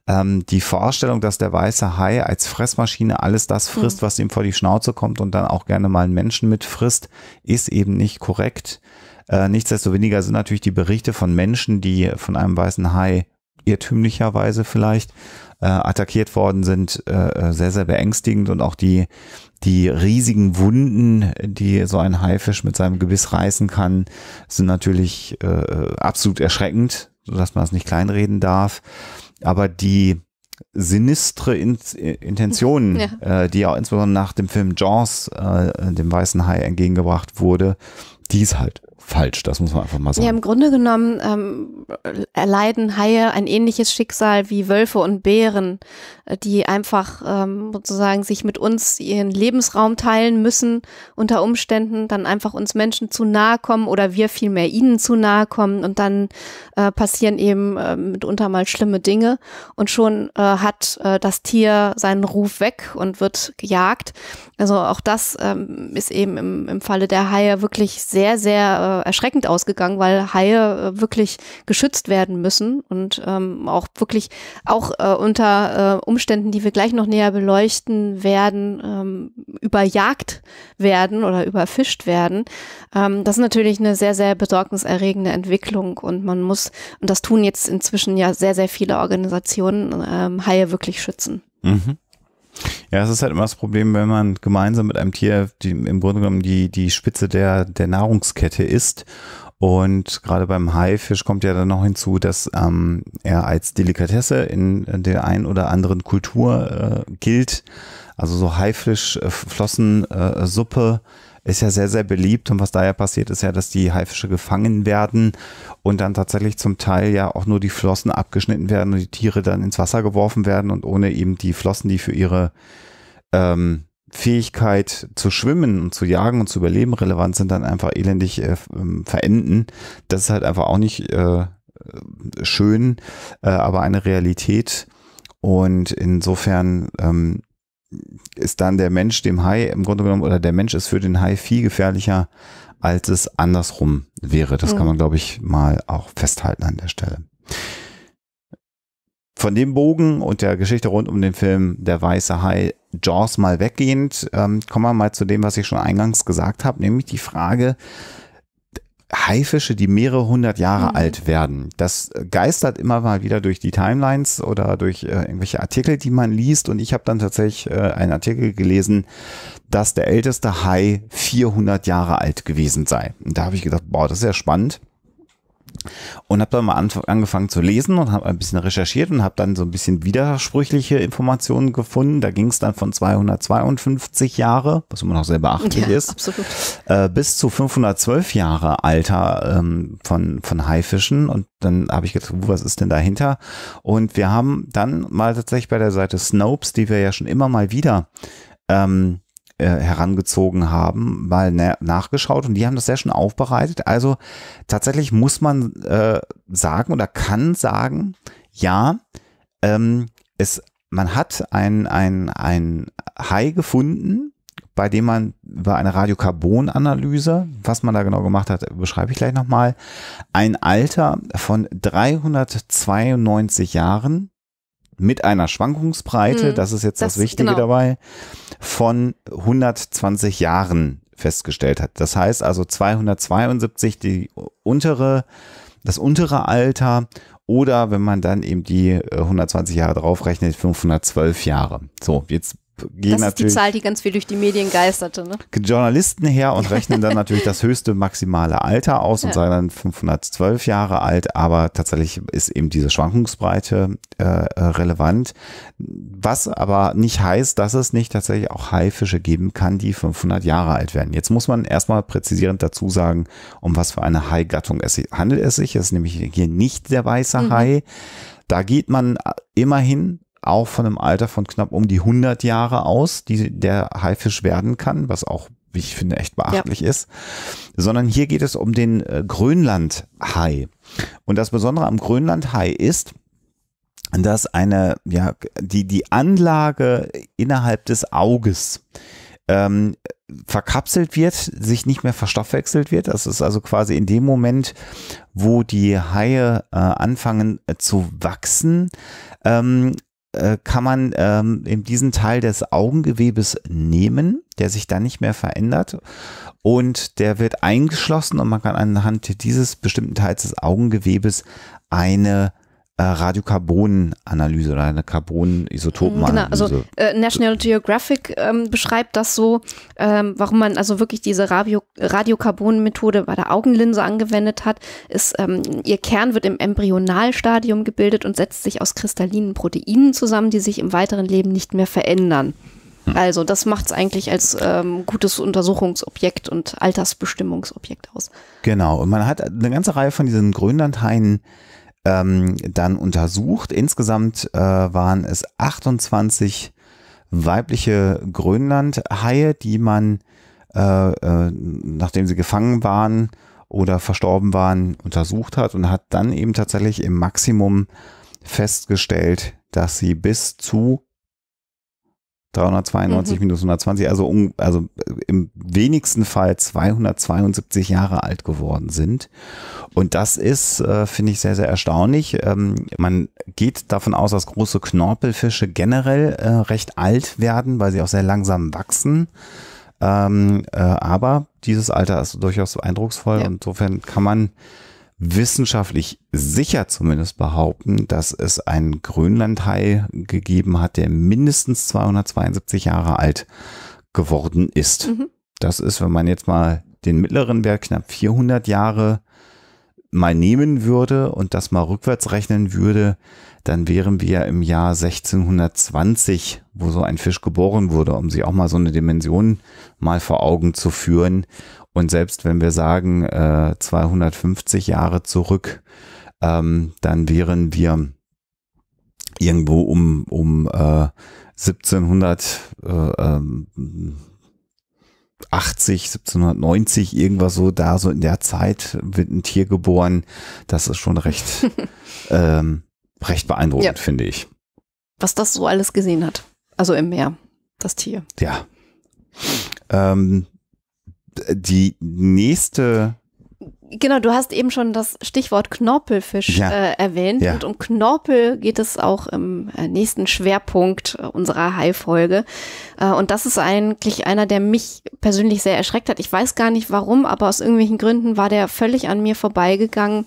ähm, die Vorstellung, dass der weiße Hai als Fressmaschine alles das frisst, mhm. was ihm vor die Schnauze kommt und dann auch gerne mal einen Menschen mitfrisst, ist eben nicht korrekt äh, nichtsdestoweniger sind natürlich die Berichte von Menschen, die von einem weißen Hai irrtümlicherweise vielleicht äh, attackiert worden sind, äh, äh, sehr, sehr beängstigend und auch die, die riesigen Wunden, die so ein Haifisch mit seinem Gebiss reißen kann, sind natürlich äh, absolut erschreckend, sodass man es nicht kleinreden darf. Aber die sinistre In Intentionen, ja. äh, die ja insbesondere nach dem Film Jaws äh, dem weißen Hai entgegengebracht wurde, die ist halt falsch, das muss man einfach mal sagen. Ja, im Grunde genommen ähm, erleiden Haie ein ähnliches Schicksal wie Wölfe und Bären, äh, die einfach ähm, sozusagen sich mit uns ihren Lebensraum teilen müssen, unter Umständen dann einfach uns Menschen zu nahe kommen oder wir vielmehr ihnen zu nahe kommen und dann äh, passieren eben äh, mitunter mal schlimme Dinge und schon äh, hat äh, das Tier seinen Ruf weg und wird gejagt. Also auch das ähm, ist eben im, im Falle der Haie wirklich sehr, sehr äh, erschreckend ausgegangen, weil Haie äh, wirklich geschützt werden müssen und ähm, auch wirklich auch äh, unter äh, Umständen, die wir gleich noch näher beleuchten werden, ähm, überjagt werden oder überfischt werden. Ähm, das ist natürlich eine sehr, sehr besorgniserregende Entwicklung und man muss, und das tun jetzt inzwischen ja sehr, sehr viele Organisationen, ähm, Haie wirklich schützen. Mhm. Ja, es ist halt immer das Problem, wenn man gemeinsam mit einem Tier die, im Grunde genommen die, die Spitze der, der Nahrungskette isst. Und gerade beim Haifisch kommt ja dann noch hinzu, dass ähm, er als Delikatesse in der einen oder anderen Kultur äh, gilt. Also so Haifisch, äh, Äh, ist ja sehr, sehr beliebt. Und was da ja passiert, ist ja, dass die Haifische gefangen werden und dann tatsächlich zum Teil ja auch nur die Flossen abgeschnitten werden und die Tiere dann ins Wasser geworfen werden und ohne eben die Flossen, die für ihre ähm, Fähigkeit zu schwimmen und zu jagen und zu überleben relevant sind, dann einfach elendig äh, ähm, verenden. Das ist halt einfach auch nicht äh, schön, äh, aber eine Realität. Und insofern ähm, ist dann der Mensch dem Hai im Grunde genommen oder der Mensch ist für den Hai viel gefährlicher, als es andersrum wäre. Das mhm. kann man, glaube ich, mal auch festhalten an der Stelle. Von dem Bogen und der Geschichte rund um den Film Der weiße Hai Jaws mal weggehend, ähm, kommen wir mal zu dem, was ich schon eingangs gesagt habe, nämlich die Frage, Haifische, die mehrere hundert Jahre mhm. alt werden. Das äh, geistert immer mal wieder durch die Timelines oder durch äh, irgendwelche Artikel, die man liest. Und ich habe dann tatsächlich äh, einen Artikel gelesen, dass der älteste Hai 400 Jahre alt gewesen sei. Und da habe ich gedacht, boah, das ist ja spannend und habe dann mal angefangen zu lesen und habe ein bisschen recherchiert und habe dann so ein bisschen widersprüchliche Informationen gefunden. Da ging es dann von 252 Jahre, was immer noch sehr beachtlich ja, ist, äh, bis zu 512 Jahre Alter ähm, von, von Haifischen. Und dann habe ich gedacht, was ist denn dahinter? Und wir haben dann mal tatsächlich bei der Seite Snopes, die wir ja schon immer mal wieder ähm, äh, herangezogen haben, mal nachgeschaut und die haben das sehr schön aufbereitet. Also tatsächlich muss man äh, sagen oder kann sagen, ja, ähm, es, man hat ein, ein, ein Hai gefunden, bei dem man über eine Radiokarbonanalyse, was man da genau gemacht hat, beschreibe ich gleich nochmal, ein Alter von 392 Jahren mit einer Schwankungsbreite, hm, das ist jetzt das, das Wichtige genau. dabei, von 120 Jahren festgestellt hat. Das heißt also 272 die untere, das untere Alter oder wenn man dann eben die 120 äh, Jahre draufrechnet, 512 Jahre. So, jetzt gehen das ist die Zahl, die ganz viel durch die Medien geisterte. Ne? Journalisten her und rechnen dann natürlich das höchste maximale Alter aus und ja. sagen dann 512 Jahre alt, aber tatsächlich ist eben diese Schwankungsbreite äh, äh, relevant. Was aber nicht heißt, dass es nicht tatsächlich auch Haifische geben kann, die 500 Jahre alt werden. Jetzt muss man erstmal präzisierend dazu sagen, um was für eine Haigattung es handelt es sich. Es ist nämlich hier nicht der weiße mhm. Hai. Da geht man äh, immerhin auch von einem Alter von knapp um die 100 Jahre aus, die der Haifisch werden kann, was auch, wie ich finde, echt beachtlich ja. ist. Sondern hier geht es um den äh, Grönlandhai. Und das Besondere am Grönlandhai ist, dass eine, ja, die, die Anlage innerhalb des Auges ähm, verkapselt wird, sich nicht mehr verstoffwechselt wird. Das ist also quasi in dem Moment, wo die Haie äh, anfangen äh, zu wachsen, ähm, äh, kann man ähm, eben diesen Teil des Augengewebes nehmen, der sich dann nicht mehr verändert und der wird eingeschlossen und man kann anhand dieses bestimmten Teils des Augengewebes eine äh, Radiokarbonanalyse oder eine Carbonisotopenanalyse. Genau, also äh, National Geographic ähm, beschreibt das so, ähm, warum man also wirklich diese Radio Radiokarbonmethode bei der Augenlinse angewendet hat, ist, ähm, ihr Kern wird im Embryonalstadium gebildet und setzt sich aus kristallinen Proteinen zusammen, die sich im weiteren Leben nicht mehr verändern. Hm. Also das macht es eigentlich als ähm, gutes Untersuchungsobjekt und Altersbestimmungsobjekt aus. Genau, und man hat eine ganze Reihe von diesen Grönlandhainen ähm, dann untersucht. Insgesamt äh, waren es 28 weibliche Grönlandhaie, die man, äh, äh, nachdem sie gefangen waren oder verstorben waren, untersucht hat und hat dann eben tatsächlich im Maximum festgestellt, dass sie bis zu 392 mhm. minus 120, also, um, also äh, im wenigsten Fall 272 Jahre alt geworden sind und das ist, äh, finde ich, sehr, sehr erstaunlich. Ähm, man geht davon aus, dass große Knorpelfische generell äh, recht alt werden, weil sie auch sehr langsam wachsen. Ähm, äh, aber dieses Alter ist durchaus eindrucksvoll. Ja. Insofern kann man wissenschaftlich sicher zumindest behaupten, dass es einen Grönlandhai gegeben hat, der mindestens 272 Jahre alt geworden ist. Mhm. Das ist, wenn man jetzt mal den mittleren Wert knapp 400 Jahre mal nehmen würde und das mal rückwärts rechnen würde, dann wären wir im Jahr 1620, wo so ein Fisch geboren wurde, um sich auch mal so eine Dimension mal vor Augen zu führen. Und selbst wenn wir sagen, äh, 250 Jahre zurück, ähm, dann wären wir irgendwo um, um äh, 1700, äh, ähm, 1780, 1790, irgendwas so da, so in der Zeit wird ein Tier geboren. Das ist schon recht, ähm, recht beeindruckend, ja. finde ich. Was das so alles gesehen hat. Also im Meer, das Tier. Ja. Ähm, die nächste Genau, du hast eben schon das Stichwort Knorpelfisch ja. äh, erwähnt. Ja. Und um Knorpel geht es auch im äh, nächsten Schwerpunkt äh, unserer Hai-Folge. Äh, und das ist eigentlich einer, der mich persönlich sehr erschreckt hat. Ich weiß gar nicht warum, aber aus irgendwelchen Gründen war der völlig an mir vorbeigegangen.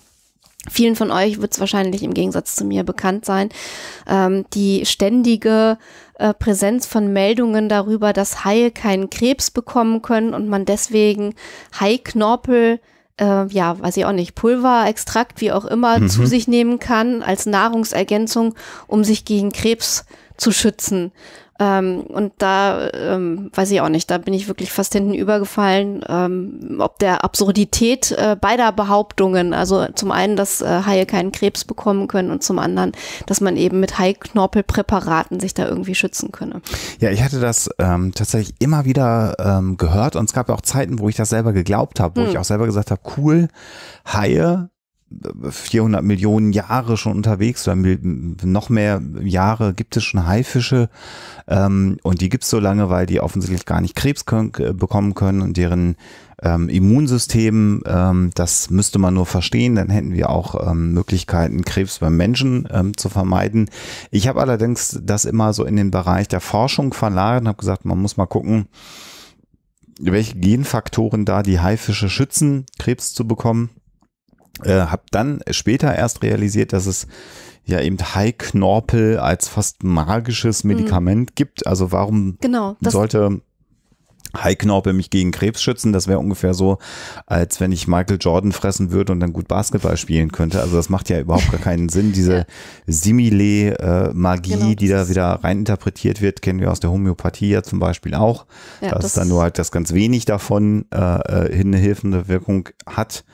Vielen von euch wird es wahrscheinlich im Gegensatz zu mir bekannt sein, ähm, die ständige äh, Präsenz von Meldungen darüber, dass Haie keinen Krebs bekommen können und man deswegen Haiknorpel äh, ja, weiß ich auch nicht, Pulver, Extrakt, wie auch immer, mhm. zu sich nehmen kann als Nahrungsergänzung, um sich gegen Krebs zu schützen. Ähm, und da ähm, weiß ich auch nicht, da bin ich wirklich fast hinten übergefallen, ähm, ob der Absurdität äh, beider Behauptungen, also zum einen, dass äh, Haie keinen Krebs bekommen können und zum anderen, dass man eben mit Haiknorpelpräparaten sich da irgendwie schützen könne. Ja, ich hatte das ähm, tatsächlich immer wieder ähm, gehört und es gab ja auch Zeiten, wo ich das selber geglaubt habe, wo hm. ich auch selber gesagt habe, cool, Haie 400 Millionen Jahre schon unterwegs oder noch mehr Jahre gibt es schon Haifische ähm, und die gibt es so lange, weil die offensichtlich gar nicht Krebs können, äh, bekommen können und deren ähm, Immunsystem, ähm, das müsste man nur verstehen, dann hätten wir auch ähm, Möglichkeiten, Krebs beim Menschen ähm, zu vermeiden. Ich habe allerdings das immer so in den Bereich der Forschung verlagert und habe gesagt, man muss mal gucken, welche Genfaktoren da die Haifische schützen, Krebs zu bekommen. Äh, hab dann später erst realisiert, dass es ja eben high als fast magisches mhm. Medikament mhm. gibt. Also warum genau, sollte high mich gegen Krebs schützen? Das wäre ungefähr so, als wenn ich Michael Jordan fressen würde und dann gut Basketball spielen könnte. Also das macht ja überhaupt gar keinen Sinn. Diese ja. Simile-Magie, äh, genau, die da wieder reininterpretiert wird, kennen wir aus der Homöopathie ja zum Beispiel auch. Ja, dass das es dann nur halt das ganz wenig davon äh, äh hin Wirkung hat.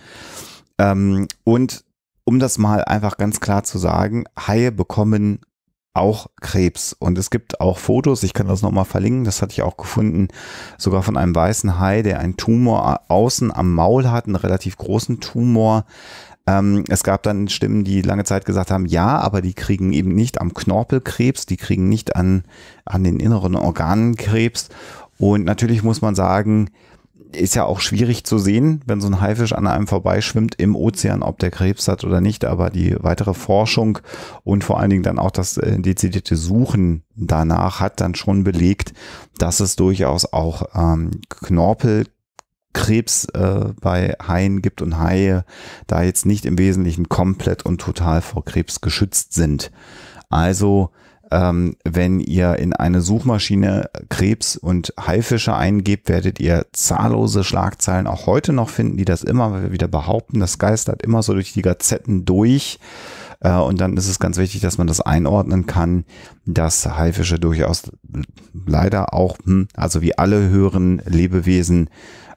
Ähm, und um das mal einfach ganz klar zu sagen, Haie bekommen auch Krebs. Und es gibt auch Fotos, ich kann das nochmal verlinken, das hatte ich auch gefunden, sogar von einem weißen Hai, der einen Tumor außen am Maul hat, einen relativ großen Tumor. Ähm, es gab dann Stimmen, die lange Zeit gesagt haben, ja, aber die kriegen eben nicht am Knorpelkrebs, die kriegen nicht an, an den inneren Organen Krebs. Und natürlich muss man sagen, ist ja auch schwierig zu sehen, wenn so ein Haifisch an einem vorbeischwimmt im Ozean, ob der Krebs hat oder nicht. Aber die weitere Forschung und vor allen Dingen dann auch das äh, dezidierte Suchen danach hat dann schon belegt, dass es durchaus auch ähm, Knorpelkrebs äh, bei Haien gibt und Haie da jetzt nicht im Wesentlichen komplett und total vor Krebs geschützt sind. Also ähm, wenn ihr in eine Suchmaschine Krebs und Haifische eingebt, werdet ihr zahllose Schlagzeilen auch heute noch finden, die das immer wieder behaupten. Das geistert immer so durch die Gazetten durch. Äh, und dann ist es ganz wichtig, dass man das einordnen kann, dass Haifische durchaus leider auch, hm, also wie alle höheren Lebewesen,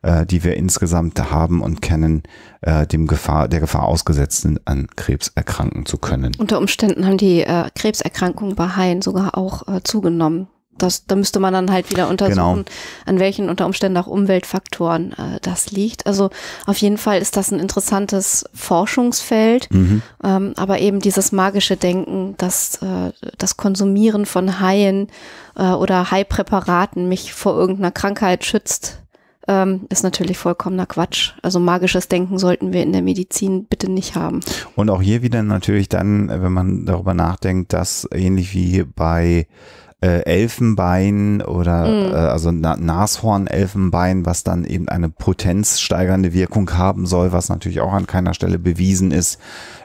äh, die wir insgesamt haben und kennen, äh, dem Gefahr, der Gefahr ausgesetzt sind, an Krebs erkranken zu können. Unter Umständen haben die äh, Krebserkrankungen bei Haien sogar auch äh, zugenommen. Das, da müsste man dann halt wieder untersuchen, genau. an welchen unter Umständen auch Umweltfaktoren äh, das liegt. Also auf jeden Fall ist das ein interessantes Forschungsfeld, mhm. ähm, aber eben dieses magische Denken, dass äh, das Konsumieren von Haien äh, oder Haipräparaten mich vor irgendeiner Krankheit schützt, ähm, ist natürlich vollkommener Quatsch. Also magisches Denken sollten wir in der Medizin bitte nicht haben. Und auch hier wieder natürlich dann, äh, wenn man darüber nachdenkt, dass ähnlich wie bei äh, Elfenbein oder mm. äh, also Na Nashorn-Elfenbein, was dann eben eine potenzsteigernde Wirkung haben soll, was natürlich auch an keiner Stelle bewiesen ist.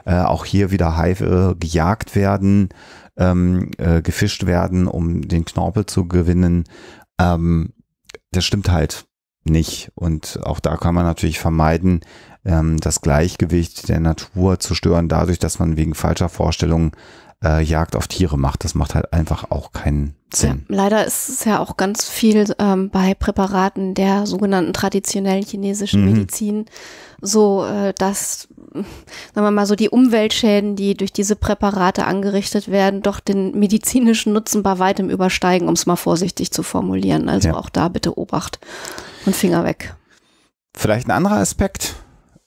Äh, auch hier wieder Haifirre gejagt werden, ähm, äh, gefischt werden, um den Knorpel zu gewinnen. Ähm, das stimmt halt nicht. Und auch da kann man natürlich vermeiden, ähm, das Gleichgewicht der Natur zu stören, dadurch, dass man wegen falscher Vorstellungen äh, Jagd auf Tiere macht. Das macht halt einfach auch keinen 17. Leider ist es ja auch ganz viel ähm, bei Präparaten der sogenannten traditionellen chinesischen mhm. Medizin so, äh, dass, sagen wir mal, so die Umweltschäden, die durch diese Präparate angerichtet werden, doch den medizinischen Nutzen bei weitem übersteigen, um es mal vorsichtig zu formulieren. Also ja. auch da bitte Obacht und Finger weg. Vielleicht ein anderer Aspekt,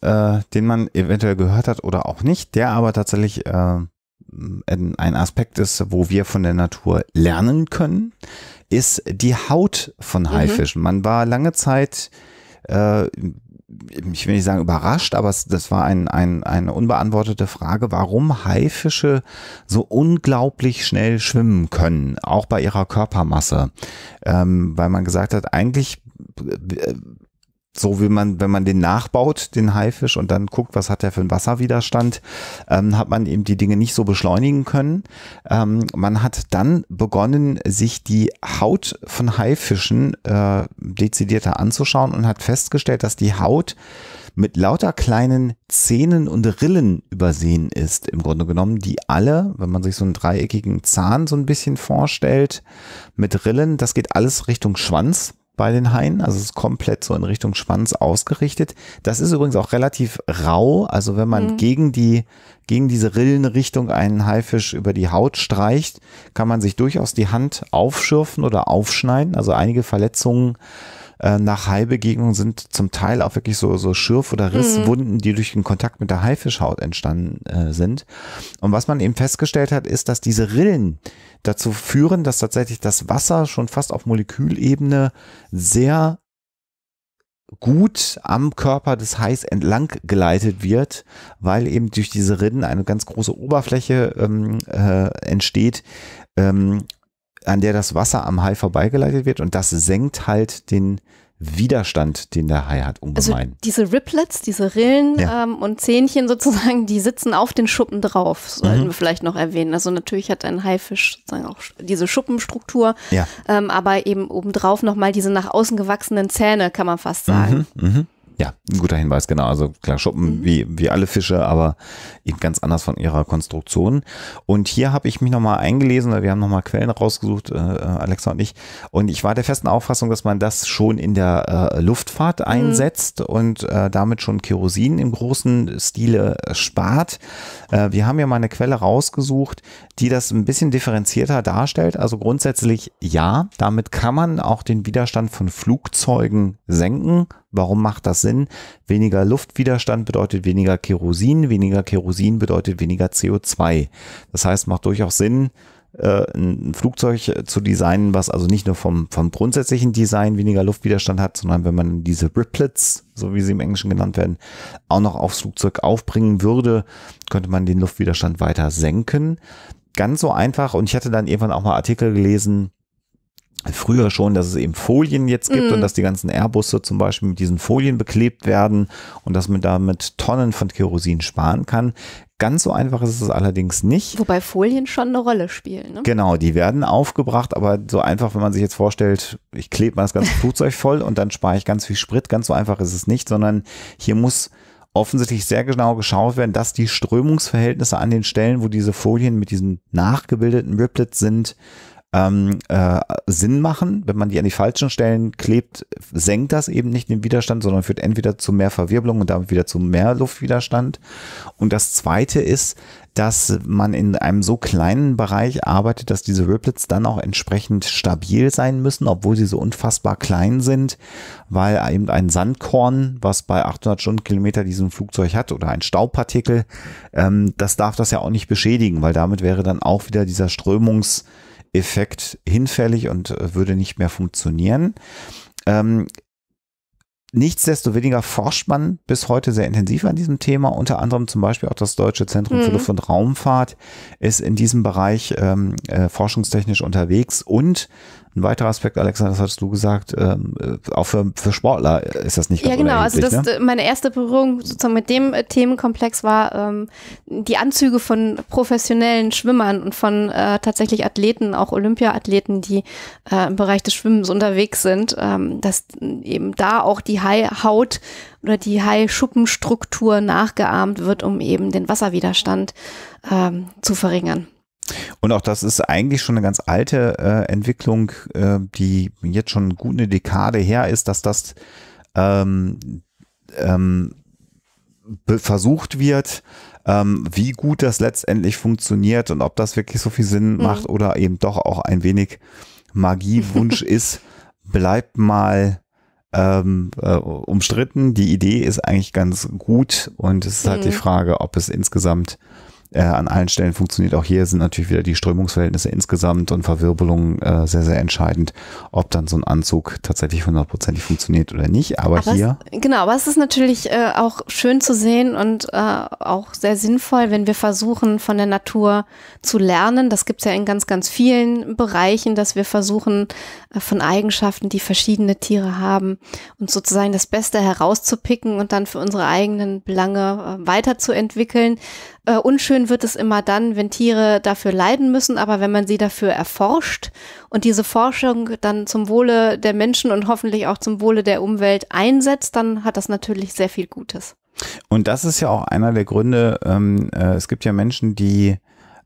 äh, den man eventuell gehört hat oder auch nicht, der aber tatsächlich äh, ein Aspekt ist, wo wir von der Natur lernen können, ist die Haut von Haifischen. Mhm. Man war lange Zeit, äh, ich will nicht sagen überrascht, aber es, das war ein, ein, eine unbeantwortete Frage, warum Haifische so unglaublich schnell schwimmen können, auch bei ihrer Körpermasse. Ähm, weil man gesagt hat, eigentlich äh, so wie man, wenn man den nachbaut, den Haifisch, und dann guckt, was hat der für einen Wasserwiderstand, ähm, hat man eben die Dinge nicht so beschleunigen können. Ähm, man hat dann begonnen, sich die Haut von Haifischen äh, dezidierter anzuschauen und hat festgestellt, dass die Haut mit lauter kleinen Zähnen und Rillen übersehen ist, im Grunde genommen, die alle, wenn man sich so einen dreieckigen Zahn so ein bisschen vorstellt, mit Rillen, das geht alles Richtung Schwanz, bei den Haien. Also es ist komplett so in Richtung Schwanz ausgerichtet. Das ist übrigens auch relativ rau. Also wenn man mhm. gegen die, gegen diese Rillenrichtung einen Haifisch über die Haut streicht, kann man sich durchaus die Hand aufschürfen oder aufschneiden. Also einige Verletzungen äh, nach Haibegegnungen sind zum Teil auch wirklich so, so Schürf- oder mhm. Risswunden, mhm. die durch den Kontakt mit der Haifischhaut entstanden äh, sind. Und was man eben festgestellt hat, ist, dass diese Rillen dazu führen, dass tatsächlich das Wasser schon fast auf Molekülebene sehr gut am Körper des Hais entlang geleitet wird, weil eben durch diese Rinnen eine ganz große Oberfläche ähm, äh, entsteht, ähm, an der das Wasser am Hai vorbeigeleitet wird und das senkt halt den Widerstand, den der Hai hat, ungemein. Also diese Riplets, diese Rillen ja. ähm, und Zähnchen sozusagen, die sitzen auf den Schuppen drauf, sollten mhm. wir vielleicht noch erwähnen. Also natürlich hat ein Haifisch sozusagen auch diese Schuppenstruktur, ja. ähm, aber eben obendrauf nochmal diese nach außen gewachsenen Zähne, kann man fast sagen. Mhm, mh. Ja, ein guter Hinweis, genau. Also klar, Schuppen mhm. wie, wie alle Fische, aber eben ganz anders von ihrer Konstruktion. Und hier habe ich mich nochmal eingelesen, weil wir haben nochmal Quellen rausgesucht, äh, äh, Alexa und ich. Und ich war der festen Auffassung, dass man das schon in der äh, Luftfahrt mhm. einsetzt und äh, damit schon Kerosin im großen Stile äh, spart. Äh, wir haben ja mal eine Quelle rausgesucht, die das ein bisschen differenzierter darstellt. Also grundsätzlich ja, damit kann man auch den Widerstand von Flugzeugen senken Warum macht das Sinn? Weniger Luftwiderstand bedeutet weniger Kerosin, weniger Kerosin bedeutet weniger CO2. Das heißt, macht durchaus Sinn, äh, ein Flugzeug zu designen, was also nicht nur vom, vom grundsätzlichen Design weniger Luftwiderstand hat, sondern wenn man diese Riplets, so wie sie im Englischen genannt werden, auch noch aufs Flugzeug aufbringen würde, könnte man den Luftwiderstand weiter senken. Ganz so einfach, und ich hatte dann irgendwann auch mal Artikel gelesen, früher schon, dass es eben Folien jetzt gibt mm. und mhm. dass die ganzen Airbusse zum Beispiel mit diesen Folien beklebt werden und dass man damit Tonnen von Kerosin sparen kann. Ganz so einfach ist es allerdings nicht. Wobei Folien schon eine Rolle spielen. Ne? Genau, die werden aufgebracht, aber so einfach, wenn man sich jetzt vorstellt, ich klebe mal das ganze Flugzeug voll und dann spare ich ganz viel Sprit, ganz so einfach ist es nicht, sondern hier muss offensichtlich sehr genau geschaut werden, dass die Strömungsverhältnisse an den Stellen, wo diese Folien mit diesen nachgebildeten Riplets sind, ähm, äh, Sinn machen. Wenn man die an die falschen Stellen klebt, senkt das eben nicht den Widerstand, sondern führt entweder zu mehr Verwirbelung und damit wieder zu mehr Luftwiderstand. Und das Zweite ist, dass man in einem so kleinen Bereich arbeitet, dass diese Riplets dann auch entsprechend stabil sein müssen, obwohl sie so unfassbar klein sind, weil eben ein Sandkorn, was bei 800 Stundenkilometer diesen Flugzeug hat oder ein Staubpartikel, ähm, das darf das ja auch nicht beschädigen, weil damit wäre dann auch wieder dieser Strömungs- Effekt hinfällig und äh, würde nicht mehr funktionieren. Ähm, Nichtsdestoweniger forscht man bis heute sehr intensiv an diesem Thema. Unter anderem zum Beispiel auch das Deutsche Zentrum mhm. für Luft- und Raumfahrt ist in diesem Bereich ähm, äh, forschungstechnisch unterwegs und ein weiterer Aspekt, Alexander, das hattest du gesagt, ähm, äh, auch für, für Sportler ist das nicht ganz Ja, genau. Also das, ne? Äh, meine erste Berührung sozusagen mit dem äh, Themenkomplex war ähm, die Anzüge von professionellen Schwimmern und von äh, tatsächlich Athleten, auch Olympiathleten, die äh, im Bereich des Schwimmens unterwegs sind, ähm, dass eben da auch die Haut oder die Hai-Schuppenstruktur nachgeahmt wird, um eben den Wasserwiderstand ähm, zu verringern. Und auch das ist eigentlich schon eine ganz alte äh, Entwicklung, äh, die jetzt schon gut eine Dekade her ist, dass das ähm, ähm, versucht wird, ähm, wie gut das letztendlich funktioniert und ob das wirklich so viel Sinn mhm. macht oder eben doch auch ein wenig Magiewunsch ist, bleibt mal ähm, äh, umstritten. Die Idee ist eigentlich ganz gut und es ist halt mhm. die Frage, ob es insgesamt äh, an allen Stellen funktioniert. Auch hier sind natürlich wieder die Strömungsverhältnisse insgesamt und Verwirbelungen äh, sehr, sehr entscheidend, ob dann so ein Anzug tatsächlich hundertprozentig funktioniert oder nicht. Aber, aber hier. Es, genau, aber es ist natürlich äh, auch schön zu sehen und äh, auch sehr sinnvoll, wenn wir versuchen, von der Natur zu lernen. Das gibt's ja in ganz, ganz vielen Bereichen, dass wir versuchen, äh, von Eigenschaften, die verschiedene Tiere haben, uns sozusagen das Beste herauszupicken und dann für unsere eigenen Belange äh, weiterzuentwickeln. Äh, unschön wird es immer dann, wenn Tiere dafür leiden müssen, aber wenn man sie dafür erforscht und diese Forschung dann zum Wohle der Menschen und hoffentlich auch zum Wohle der Umwelt einsetzt, dann hat das natürlich sehr viel Gutes. Und das ist ja auch einer der Gründe. Ähm, äh, es gibt ja Menschen, die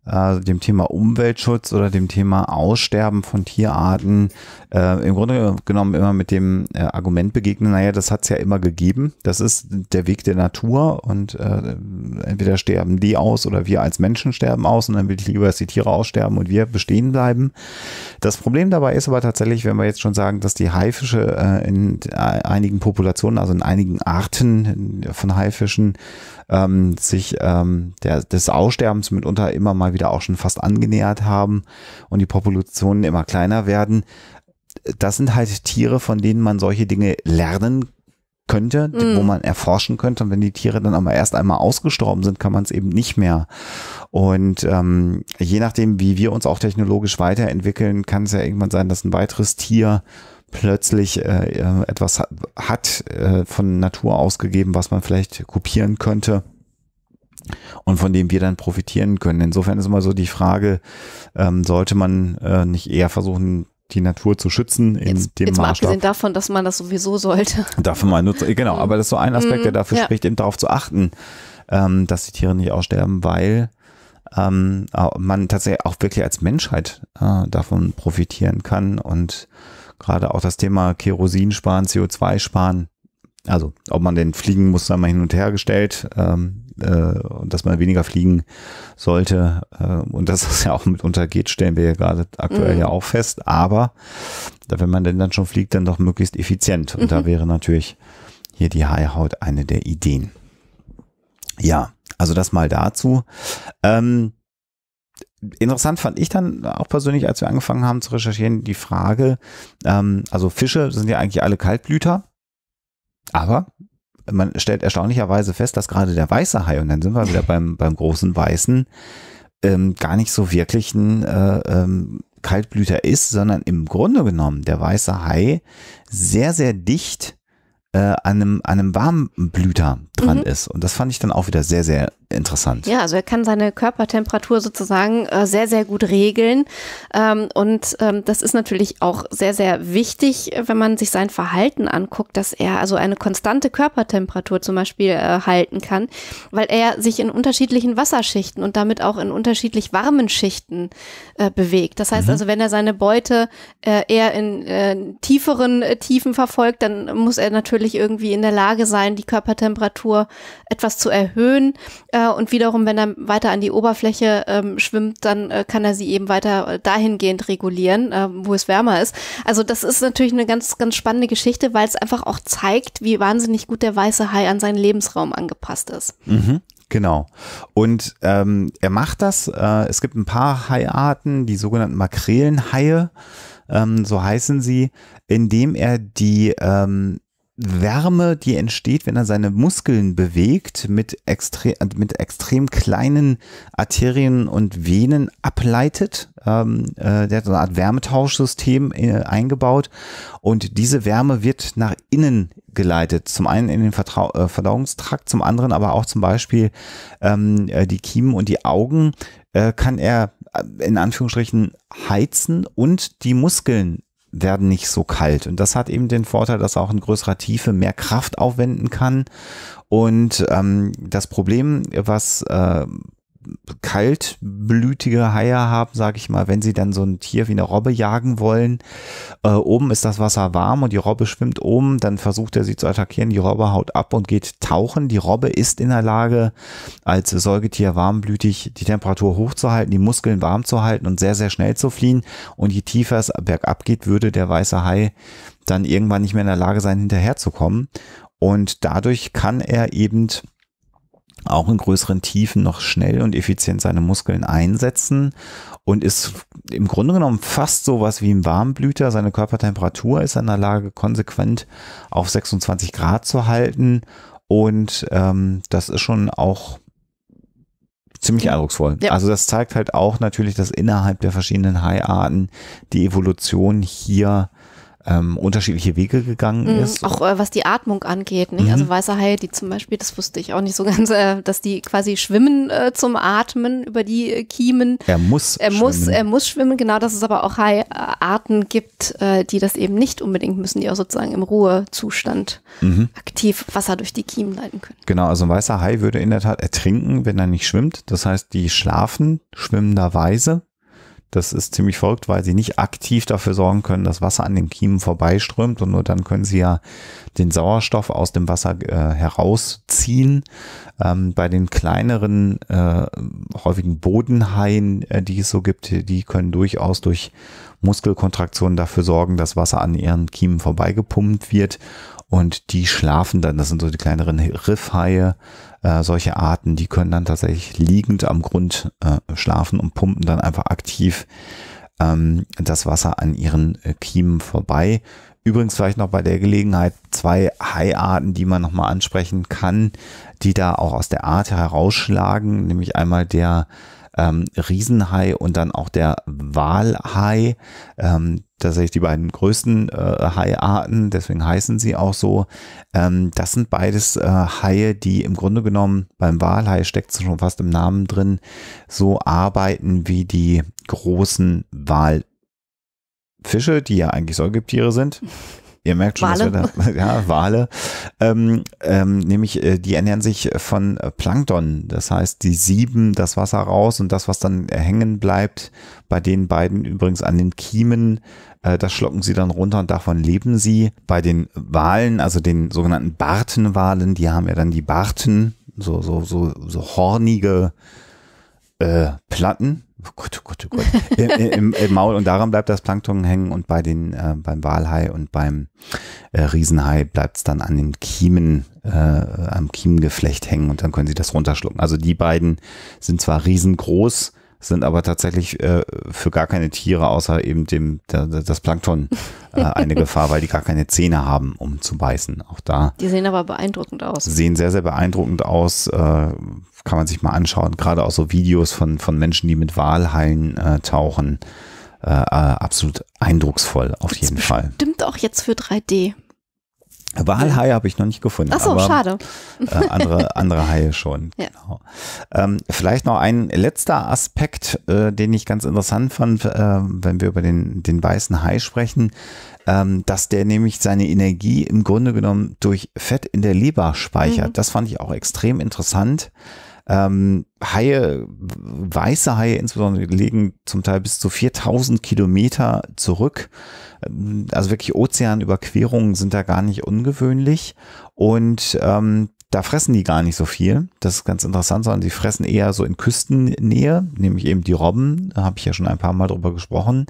äh, dem Thema Umweltschutz oder dem Thema Aussterben von Tierarten äh, im Grunde genommen immer mit dem äh, Argument begegnen, naja, das hat es ja immer gegeben, das ist der Weg der Natur und äh, entweder sterben die aus oder wir als Menschen sterben aus und dann will ich lieber, dass die Tiere aussterben und wir bestehen bleiben. Das Problem dabei ist aber tatsächlich, wenn wir jetzt schon sagen, dass die Haifische äh, in äh, einigen Populationen, also in einigen Arten von Haifischen, ähm, sich ähm, der, des Aussterbens mitunter immer mal wieder auch schon fast angenähert haben und die Populationen immer kleiner werden. Das sind halt Tiere, von denen man solche Dinge lernen könnte, mm. wo man erforschen könnte. Und wenn die Tiere dann aber erst einmal ausgestorben sind, kann man es eben nicht mehr. Und ähm, je nachdem, wie wir uns auch technologisch weiterentwickeln, kann es ja irgendwann sein, dass ein weiteres Tier plötzlich äh, ähm, etwas hat äh, von Natur ausgegeben, was man vielleicht kopieren könnte und von dem wir dann profitieren können. Insofern ist immer so die Frage, ähm, sollte man äh, nicht eher versuchen, die Natur zu schützen in jetzt, dem jetzt Maßstab. Mal abgesehen davon, dass man das sowieso sollte. Dafür mal nutzen, genau, mhm. aber das ist so ein Aspekt, der mhm, dafür ja. spricht, eben darauf zu achten, ähm, dass die Tiere nicht aussterben, weil ähm, man tatsächlich auch wirklich als Menschheit äh, davon profitieren kann und gerade auch das Thema Kerosin sparen, CO2 sparen. Also ob man denn fliegen muss, sei mal hin und her gestellt, ähm, äh, dass man weniger fliegen sollte. Äh, und dass das ja auch mitunter geht, stellen wir ja gerade aktuell mhm. ja auch fest. Aber wenn man denn dann schon fliegt, dann doch möglichst effizient. Und mhm. da wäre natürlich hier die Haihaut eine der Ideen. Ja, also das mal dazu. Ähm, Interessant fand ich dann auch persönlich, als wir angefangen haben zu recherchieren, die Frage, ähm, also Fische sind ja eigentlich alle Kaltblüter, aber man stellt erstaunlicherweise fest, dass gerade der weiße Hai, und dann sind wir wieder beim, beim großen Weißen, ähm, gar nicht so wirklich ein äh, ähm, Kaltblüter ist, sondern im Grunde genommen der weiße Hai sehr, sehr dicht äh, an, einem, an einem warmen Blüter dran mhm. ist. Und das fand ich dann auch wieder sehr, sehr interessant. Ja, also er kann seine Körpertemperatur sozusagen äh, sehr, sehr gut regeln. Ähm, und ähm, das ist natürlich auch sehr, sehr wichtig, wenn man sich sein Verhalten anguckt, dass er also eine konstante Körpertemperatur zum Beispiel äh, halten kann, weil er sich in unterschiedlichen Wasserschichten und damit auch in unterschiedlich warmen Schichten äh, bewegt. Das heißt mhm. also, wenn er seine Beute äh, eher in äh, tieferen äh, Tiefen verfolgt, dann muss er natürlich irgendwie in der Lage sein, die Körpertemperatur etwas zu erhöhen äh, und wiederum, wenn er weiter an die Oberfläche ähm, schwimmt, dann äh, kann er sie eben weiter äh, dahingehend regulieren, äh, wo es wärmer ist. Also das ist natürlich eine ganz, ganz spannende Geschichte, weil es einfach auch zeigt, wie wahnsinnig gut der weiße Hai an seinen Lebensraum angepasst ist. Mhm. Genau. Und ähm, er macht das. Äh, es gibt ein paar Haiarten, die sogenannten Makrelenhaie, ähm, so heißen sie, indem er die ähm, Wärme, die entsteht, wenn er seine Muskeln bewegt, mit, extre mit extrem kleinen Arterien und Venen ableitet. Ähm, äh, der hat so eine Art Wärmetauschsystem äh, eingebaut und diese Wärme wird nach innen geleitet. Zum einen in den Vertrau äh, Verdauungstrakt, zum anderen aber auch zum Beispiel ähm, äh, die Kiemen und die Augen äh, kann er äh, in Anführungsstrichen heizen und die Muskeln werden nicht so kalt. Und das hat eben den Vorteil, dass er auch in größerer Tiefe mehr Kraft aufwenden kann. Und ähm, das Problem, was äh, kaltblütige Haie haben, sage ich mal, wenn sie dann so ein Tier wie eine Robbe jagen wollen. Äh, oben ist das Wasser warm und die Robbe schwimmt oben, dann versucht er sie zu attackieren, die Robbe haut ab und geht tauchen. Die Robbe ist in der Lage, als Säugetier warmblütig die Temperatur hochzuhalten, die Muskeln warm zu halten und sehr, sehr schnell zu fliehen. Und je tiefer es bergab geht, würde der weiße Hai dann irgendwann nicht mehr in der Lage sein, hinterherzukommen. Und dadurch kann er eben auch in größeren Tiefen noch schnell und effizient seine Muskeln einsetzen und ist im Grunde genommen fast so was wie ein Warmblüter. Seine Körpertemperatur ist in der Lage, konsequent auf 26 Grad zu halten und ähm, das ist schon auch ziemlich ja. eindrucksvoll. Ja. Also das zeigt halt auch natürlich, dass innerhalb der verschiedenen Haiarten die Evolution hier ähm, unterschiedliche Wege gegangen mhm. ist. Auch äh, was die Atmung angeht, nicht? Also mhm. Also weißer Hai, die zum Beispiel, das wusste ich auch nicht so ganz, äh, dass die quasi schwimmen äh, zum Atmen über die äh, Kiemen. Er muss. Er schwimmen. er muss schwimmen, genau, dass es aber auch Hai-Arten gibt, äh, die das eben nicht unbedingt müssen, die auch sozusagen im Ruhezustand mhm. aktiv Wasser durch die Kiemen leiten können. Genau, also ein weißer Hai würde in der Tat ertrinken, wenn er nicht schwimmt. Das heißt, die schlafen schwimmenderweise das ist ziemlich verrückt, weil sie nicht aktiv dafür sorgen können, dass Wasser an den Kiemen vorbeiströmt und nur dann können sie ja den Sauerstoff aus dem Wasser äh, herausziehen. Ähm, bei den kleineren, äh, häufigen Bodenhaien, äh, die es so gibt, die können durchaus durch Muskelkontraktionen dafür sorgen, dass Wasser an ihren Kiemen vorbeigepumpt wird und die schlafen dann. Das sind so die kleineren Riffhaie äh, solche Arten, die können dann tatsächlich liegend am Grund äh, schlafen und pumpen dann einfach aktiv ähm, das Wasser an ihren äh, Kiemen vorbei. Übrigens vielleicht noch bei der Gelegenheit zwei Haiarten, die man nochmal ansprechen kann, die da auch aus der Art herausschlagen, nämlich einmal der ähm, Riesenhai und dann auch der Walhai. Ähm, tatsächlich die beiden größten äh, Haiarten, deswegen heißen sie auch so. Ähm, das sind beides äh, Haie, die im Grunde genommen beim Walhai steckt es schon fast im Namen drin, so arbeiten wie die großen Walfische, die ja eigentlich Säugetiere sind. Ihr merkt schon, Wale. dass ja, Wale, ähm, ähm, nämlich äh, die ernähren sich von äh, Plankton. Das heißt, die sieben das Wasser raus und das, was dann hängen bleibt, bei den beiden übrigens an den Kiemen, äh, das schlucken sie dann runter und davon leben sie. Bei den Walen, also den sogenannten Bartenwalen, die haben ja dann die Barten, so, so, so, so hornige äh, Platten oh Gott, oh Gott, oh Gott, im, im, im, Maul und daran bleibt das Plankton hängen und bei den, äh, beim Walhai und beim äh, Riesenhai bleibt es dann an den Kiemen, äh, am Kiemengeflecht hängen und dann können sie das runterschlucken. Also die beiden sind zwar riesengroß, sind aber tatsächlich äh, für gar keine Tiere außer eben dem der, das Plankton äh, eine Gefahr, weil die gar keine Zähne haben, um zu beißen. Auch da. Die sehen aber beeindruckend aus. Sehen sehr sehr beeindruckend aus. Äh, kann man sich mal anschauen. Gerade auch so Videos von, von Menschen, die mit Walhaien äh, tauchen. Äh, äh, absolut eindrucksvoll, auf Gibt's jeden Fall. Stimmt auch jetzt für 3D. Wahlhaie habe ich noch nicht gefunden. Achso, schade. Äh, andere, andere Haie schon. Ja. Genau. Ähm, vielleicht noch ein letzter Aspekt, äh, den ich ganz interessant fand, äh, wenn wir über den, den weißen Hai sprechen, ähm, dass der nämlich seine Energie im Grunde genommen durch Fett in der Leber speichert. Mhm. Das fand ich auch extrem interessant. Ähm, Haie, weiße Haie insbesondere, legen zum Teil bis zu 4000 Kilometer zurück. Ähm, also wirklich Ozeanüberquerungen sind da gar nicht ungewöhnlich. Und ähm, da fressen die gar nicht so viel. Das ist ganz interessant, sondern die fressen eher so in Küstennähe, nämlich eben die Robben. Da habe ich ja schon ein paar Mal drüber gesprochen.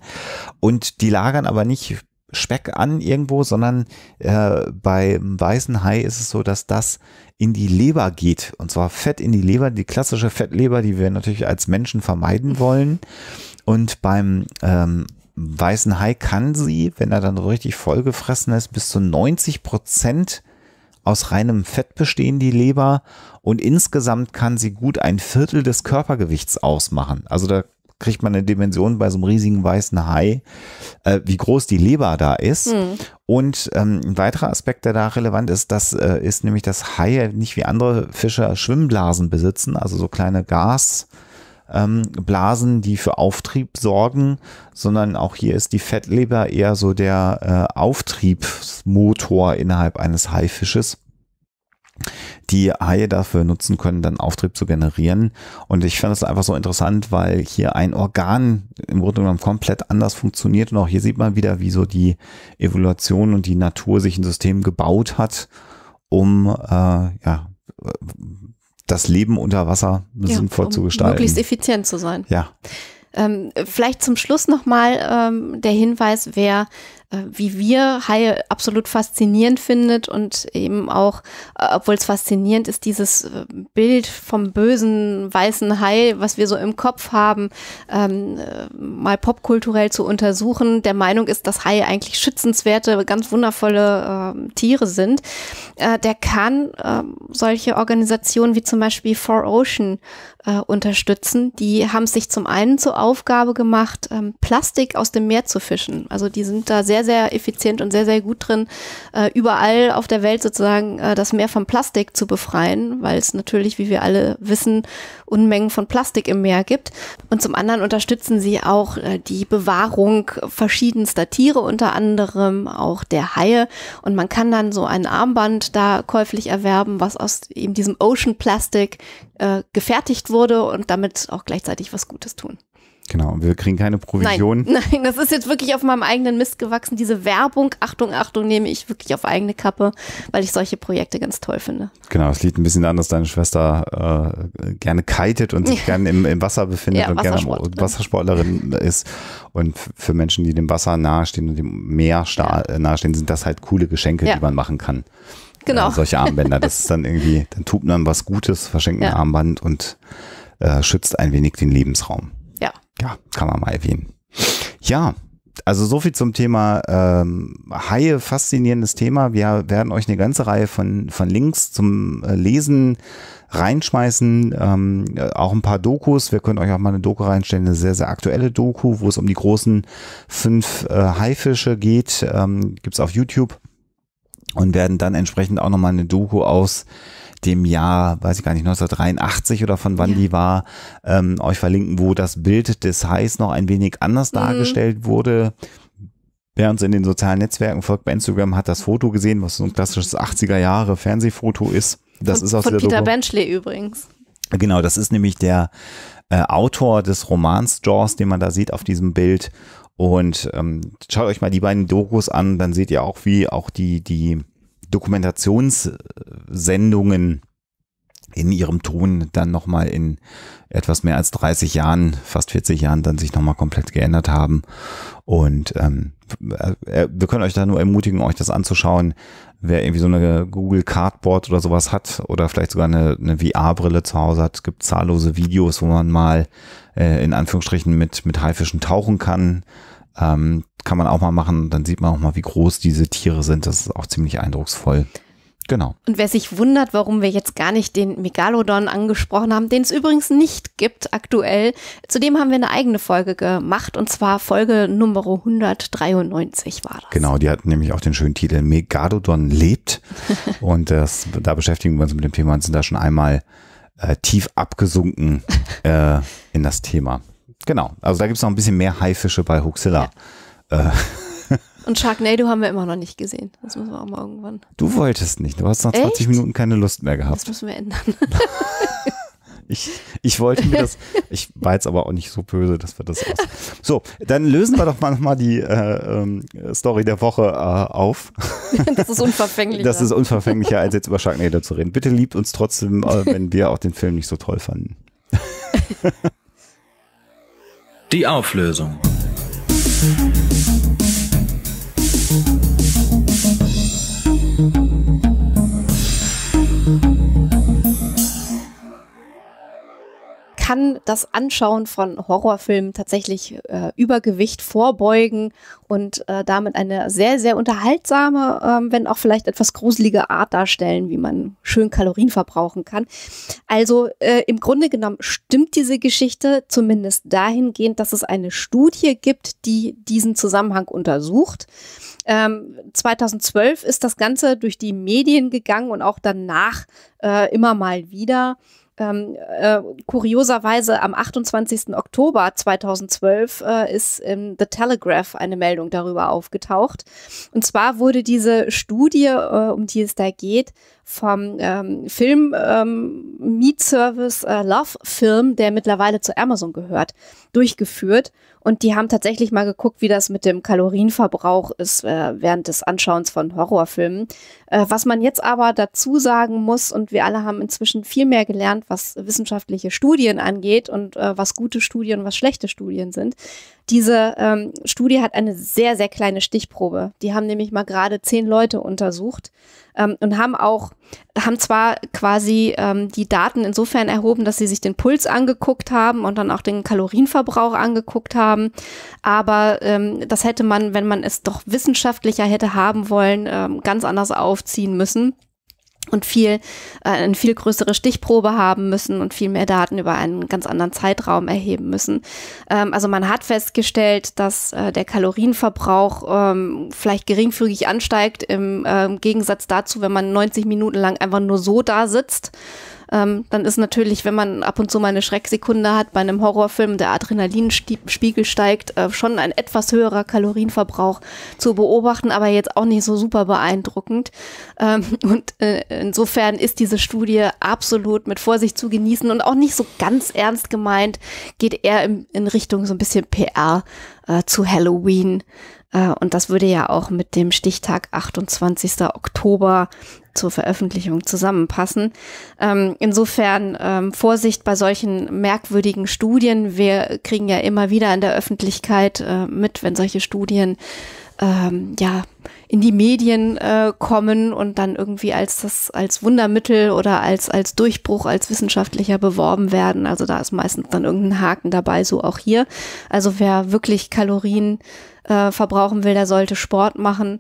Und die lagern aber nicht Speck an irgendwo, sondern äh, bei weißen Hai ist es so, dass das in die Leber geht. Und zwar Fett in die Leber, die klassische Fettleber, die wir natürlich als Menschen vermeiden mhm. wollen. Und beim ähm, weißen Hai kann sie, wenn er dann richtig vollgefressen ist, bis zu 90 Prozent aus reinem Fett bestehen, die Leber. Und insgesamt kann sie gut ein Viertel des Körpergewichts ausmachen. Also da kriegt man eine Dimension bei so einem riesigen weißen Hai, äh, wie groß die Leber da ist. Mhm. Und ähm, ein weiterer Aspekt, der da relevant ist, das äh, ist nämlich, dass Haie nicht wie andere Fische Schwimmblasen besitzen, also so kleine Gas. Ähm, Blasen, die für Auftrieb sorgen, sondern auch hier ist die Fettleber eher so der äh, Auftriebsmotor innerhalb eines Haifisches die Haie dafür nutzen können, dann Auftrieb zu generieren. Und ich fand das einfach so interessant, weil hier ein Organ im Grunde genommen komplett anders funktioniert. Und auch hier sieht man wieder, wie so die Evolution und die Natur sich ein System gebaut hat, um äh, ja, das Leben unter Wasser ja, sinnvoll um zu gestalten. Möglichst effizient zu sein. Ja. Ähm, vielleicht zum Schluss nochmal ähm, der Hinweis, wer äh, wie wir Haie absolut faszinierend findet und eben auch, äh, obwohl es faszinierend ist, dieses äh, Bild vom bösen weißen Hai, was wir so im Kopf haben, ähm, mal popkulturell zu untersuchen, der Meinung ist, dass Haie eigentlich schützenswerte, ganz wundervolle äh, Tiere sind, äh, der kann äh, solche Organisationen wie zum Beispiel For Ocean äh, unterstützen. Die haben sich zum einen zur Aufgabe gemacht, ähm, Plastik aus dem Meer zu fischen. Also die sind da sehr, sehr effizient und sehr, sehr gut drin, äh, überall auf der Welt sozusagen äh, das Meer von Plastik zu befreien, weil es natürlich, wie wir alle wissen, Unmengen von Plastik im Meer gibt. Und zum anderen unterstützen sie auch äh, die Bewahrung verschiedenster Tiere, unter anderem auch der Haie. Und man kann dann so ein Armband da käuflich erwerben, was aus eben diesem Ocean Plastic äh, gefertigt wurde und damit auch gleichzeitig was Gutes tun. Genau, wir kriegen keine Provision. Nein, nein, das ist jetzt wirklich auf meinem eigenen Mist gewachsen. Diese Werbung, Achtung, Achtung, nehme ich wirklich auf eigene Kappe, weil ich solche Projekte ganz toll finde. Genau, es liegt ein bisschen an, dass deine Schwester äh, gerne kitet und sich gerne im, im Wasser befindet ja, und gerne ne? Wassersportlerin ist. Und für Menschen, die dem Wasser nahestehen und dem Meer nahestehen, sind das halt coole Geschenke, ja. die man machen kann. Genau. Äh, solche Armbänder. Das ist dann irgendwie, dann tut man was Gutes, verschenkt ein ja. Armband und äh, schützt ein wenig den Lebensraum. Ja. Ja, kann man mal erwähnen. Ja, also so viel zum Thema ähm, Haie, faszinierendes Thema. Wir werden euch eine ganze Reihe von, von Links zum äh, Lesen reinschmeißen, ähm, äh, auch ein paar Dokus. Wir können euch auch mal eine Doku reinstellen, eine sehr, sehr aktuelle Doku, wo es um die großen fünf äh, Haifische geht. Ähm, Gibt auf YouTube und werden dann entsprechend auch nochmal eine Doku aus dem Jahr, weiß ich gar nicht, 1983 oder von wann ja. die war, ähm, euch verlinken, wo das Bild des Highs noch ein wenig anders mhm. dargestellt wurde. Wer uns in den sozialen Netzwerken folgt bei Instagram, hat das Foto gesehen, was so ein klassisches 80er Jahre Fernsehfoto ist. Das von, ist aus von Peter Doku. Benchley übrigens. Genau, das ist nämlich der äh, Autor des Romans Jaws, den man da sieht auf diesem Bild. Und ähm, schaut euch mal die beiden Dokus an, dann seht ihr auch, wie auch die, die Dokumentationssendungen in ihrem Ton dann nochmal in etwas mehr als 30 Jahren, fast 40 Jahren, dann sich nochmal komplett geändert haben. Und ähm, äh, äh, wir können euch da nur ermutigen, euch das anzuschauen. Wer irgendwie so eine Google Cardboard oder sowas hat oder vielleicht sogar eine, eine VR-Brille zu Hause hat, gibt zahllose Videos, wo man mal äh, in Anführungsstrichen mit, mit Haifischen tauchen kann ähm, kann man auch mal machen, dann sieht man auch mal, wie groß diese Tiere sind. Das ist auch ziemlich eindrucksvoll. Genau. Und wer sich wundert, warum wir jetzt gar nicht den Megalodon angesprochen haben, den es übrigens nicht gibt aktuell, zudem haben wir eine eigene Folge gemacht und zwar Folge Nummer 193 war das. Genau, die hat nämlich auch den schönen Titel Megalodon lebt und das, da beschäftigen wir uns mit dem Thema und sind da schon einmal äh, tief abgesunken äh, in das Thema. Genau, also da gibt es noch ein bisschen mehr Haifische bei Huxilla. Ja. Äh. Und Sharknado haben wir immer noch nicht gesehen. Das müssen wir auch mal irgendwann. Du wolltest nicht. Du hast nach 20 Echt? Minuten keine Lust mehr gehabt. Das müssen wir ändern. ich, ich wollte mir das, ich war jetzt aber auch nicht so böse, dass wir das aus. So, dann lösen wir doch mal nochmal die äh, äh, Story der Woche äh, auf. das ist unverfänglicher. Das ist unverfänglicher, als jetzt über Sharknado zu reden. Bitte liebt uns trotzdem, äh, wenn wir auch den Film nicht so toll fanden. Die Auflösung. kann das Anschauen von Horrorfilmen tatsächlich äh, Übergewicht vorbeugen und äh, damit eine sehr, sehr unterhaltsame, ähm, wenn auch vielleicht etwas gruselige Art darstellen, wie man schön Kalorien verbrauchen kann. Also äh, im Grunde genommen stimmt diese Geschichte zumindest dahingehend, dass es eine Studie gibt, die diesen Zusammenhang untersucht. 2012 ähm, ist das Ganze durch die Medien gegangen und auch danach äh, immer mal wieder. Ähm, äh, kurioserweise am 28. Oktober 2012 äh, ist in The Telegraph eine Meldung darüber aufgetaucht. Und zwar wurde diese Studie, äh, um die es da geht, vom ähm, Film ähm, Meet Service äh, Love Film, der mittlerweile zu Amazon gehört, durchgeführt. Und die haben tatsächlich mal geguckt, wie das mit dem Kalorienverbrauch ist äh, während des Anschauens von Horrorfilmen. Äh, was man jetzt aber dazu sagen muss, und wir alle haben inzwischen viel mehr gelernt, was wissenschaftliche Studien angeht und äh, was gute Studien, was schlechte Studien sind. Diese ähm, Studie hat eine sehr, sehr kleine Stichprobe. Die haben nämlich mal gerade zehn Leute untersucht ähm, und haben auch, haben zwar quasi ähm, die Daten insofern erhoben, dass sie sich den Puls angeguckt haben und dann auch den Kalorienverbrauch angeguckt haben, aber ähm, das hätte man, wenn man es doch wissenschaftlicher hätte haben wollen, ähm, ganz anders aufziehen müssen und viel, äh, eine viel größere Stichprobe haben müssen und viel mehr Daten über einen ganz anderen Zeitraum erheben müssen. Ähm, also man hat festgestellt, dass äh, der Kalorienverbrauch ähm, vielleicht geringfügig ansteigt im äh, Gegensatz dazu, wenn man 90 Minuten lang einfach nur so da sitzt ähm, dann ist natürlich, wenn man ab und zu mal eine Schrecksekunde hat, bei einem Horrorfilm der Adrenalinspiegel steigt, äh, schon ein etwas höherer Kalorienverbrauch zu beobachten, aber jetzt auch nicht so super beeindruckend. Ähm, und äh, insofern ist diese Studie absolut mit Vorsicht zu genießen und auch nicht so ganz ernst gemeint, geht eher in, in Richtung so ein bisschen PR äh, zu Halloween. Äh, und das würde ja auch mit dem Stichtag 28. Oktober zur Veröffentlichung zusammenpassen. Ähm, insofern ähm, Vorsicht bei solchen merkwürdigen Studien. Wir kriegen ja immer wieder in der Öffentlichkeit äh, mit, wenn solche Studien ähm, ja, in die Medien äh, kommen und dann irgendwie als das als Wundermittel oder als als Durchbruch als wissenschaftlicher beworben werden. Also da ist meistens dann irgendein Haken dabei, so auch hier. Also wer wirklich Kalorien äh, verbrauchen will, der sollte Sport machen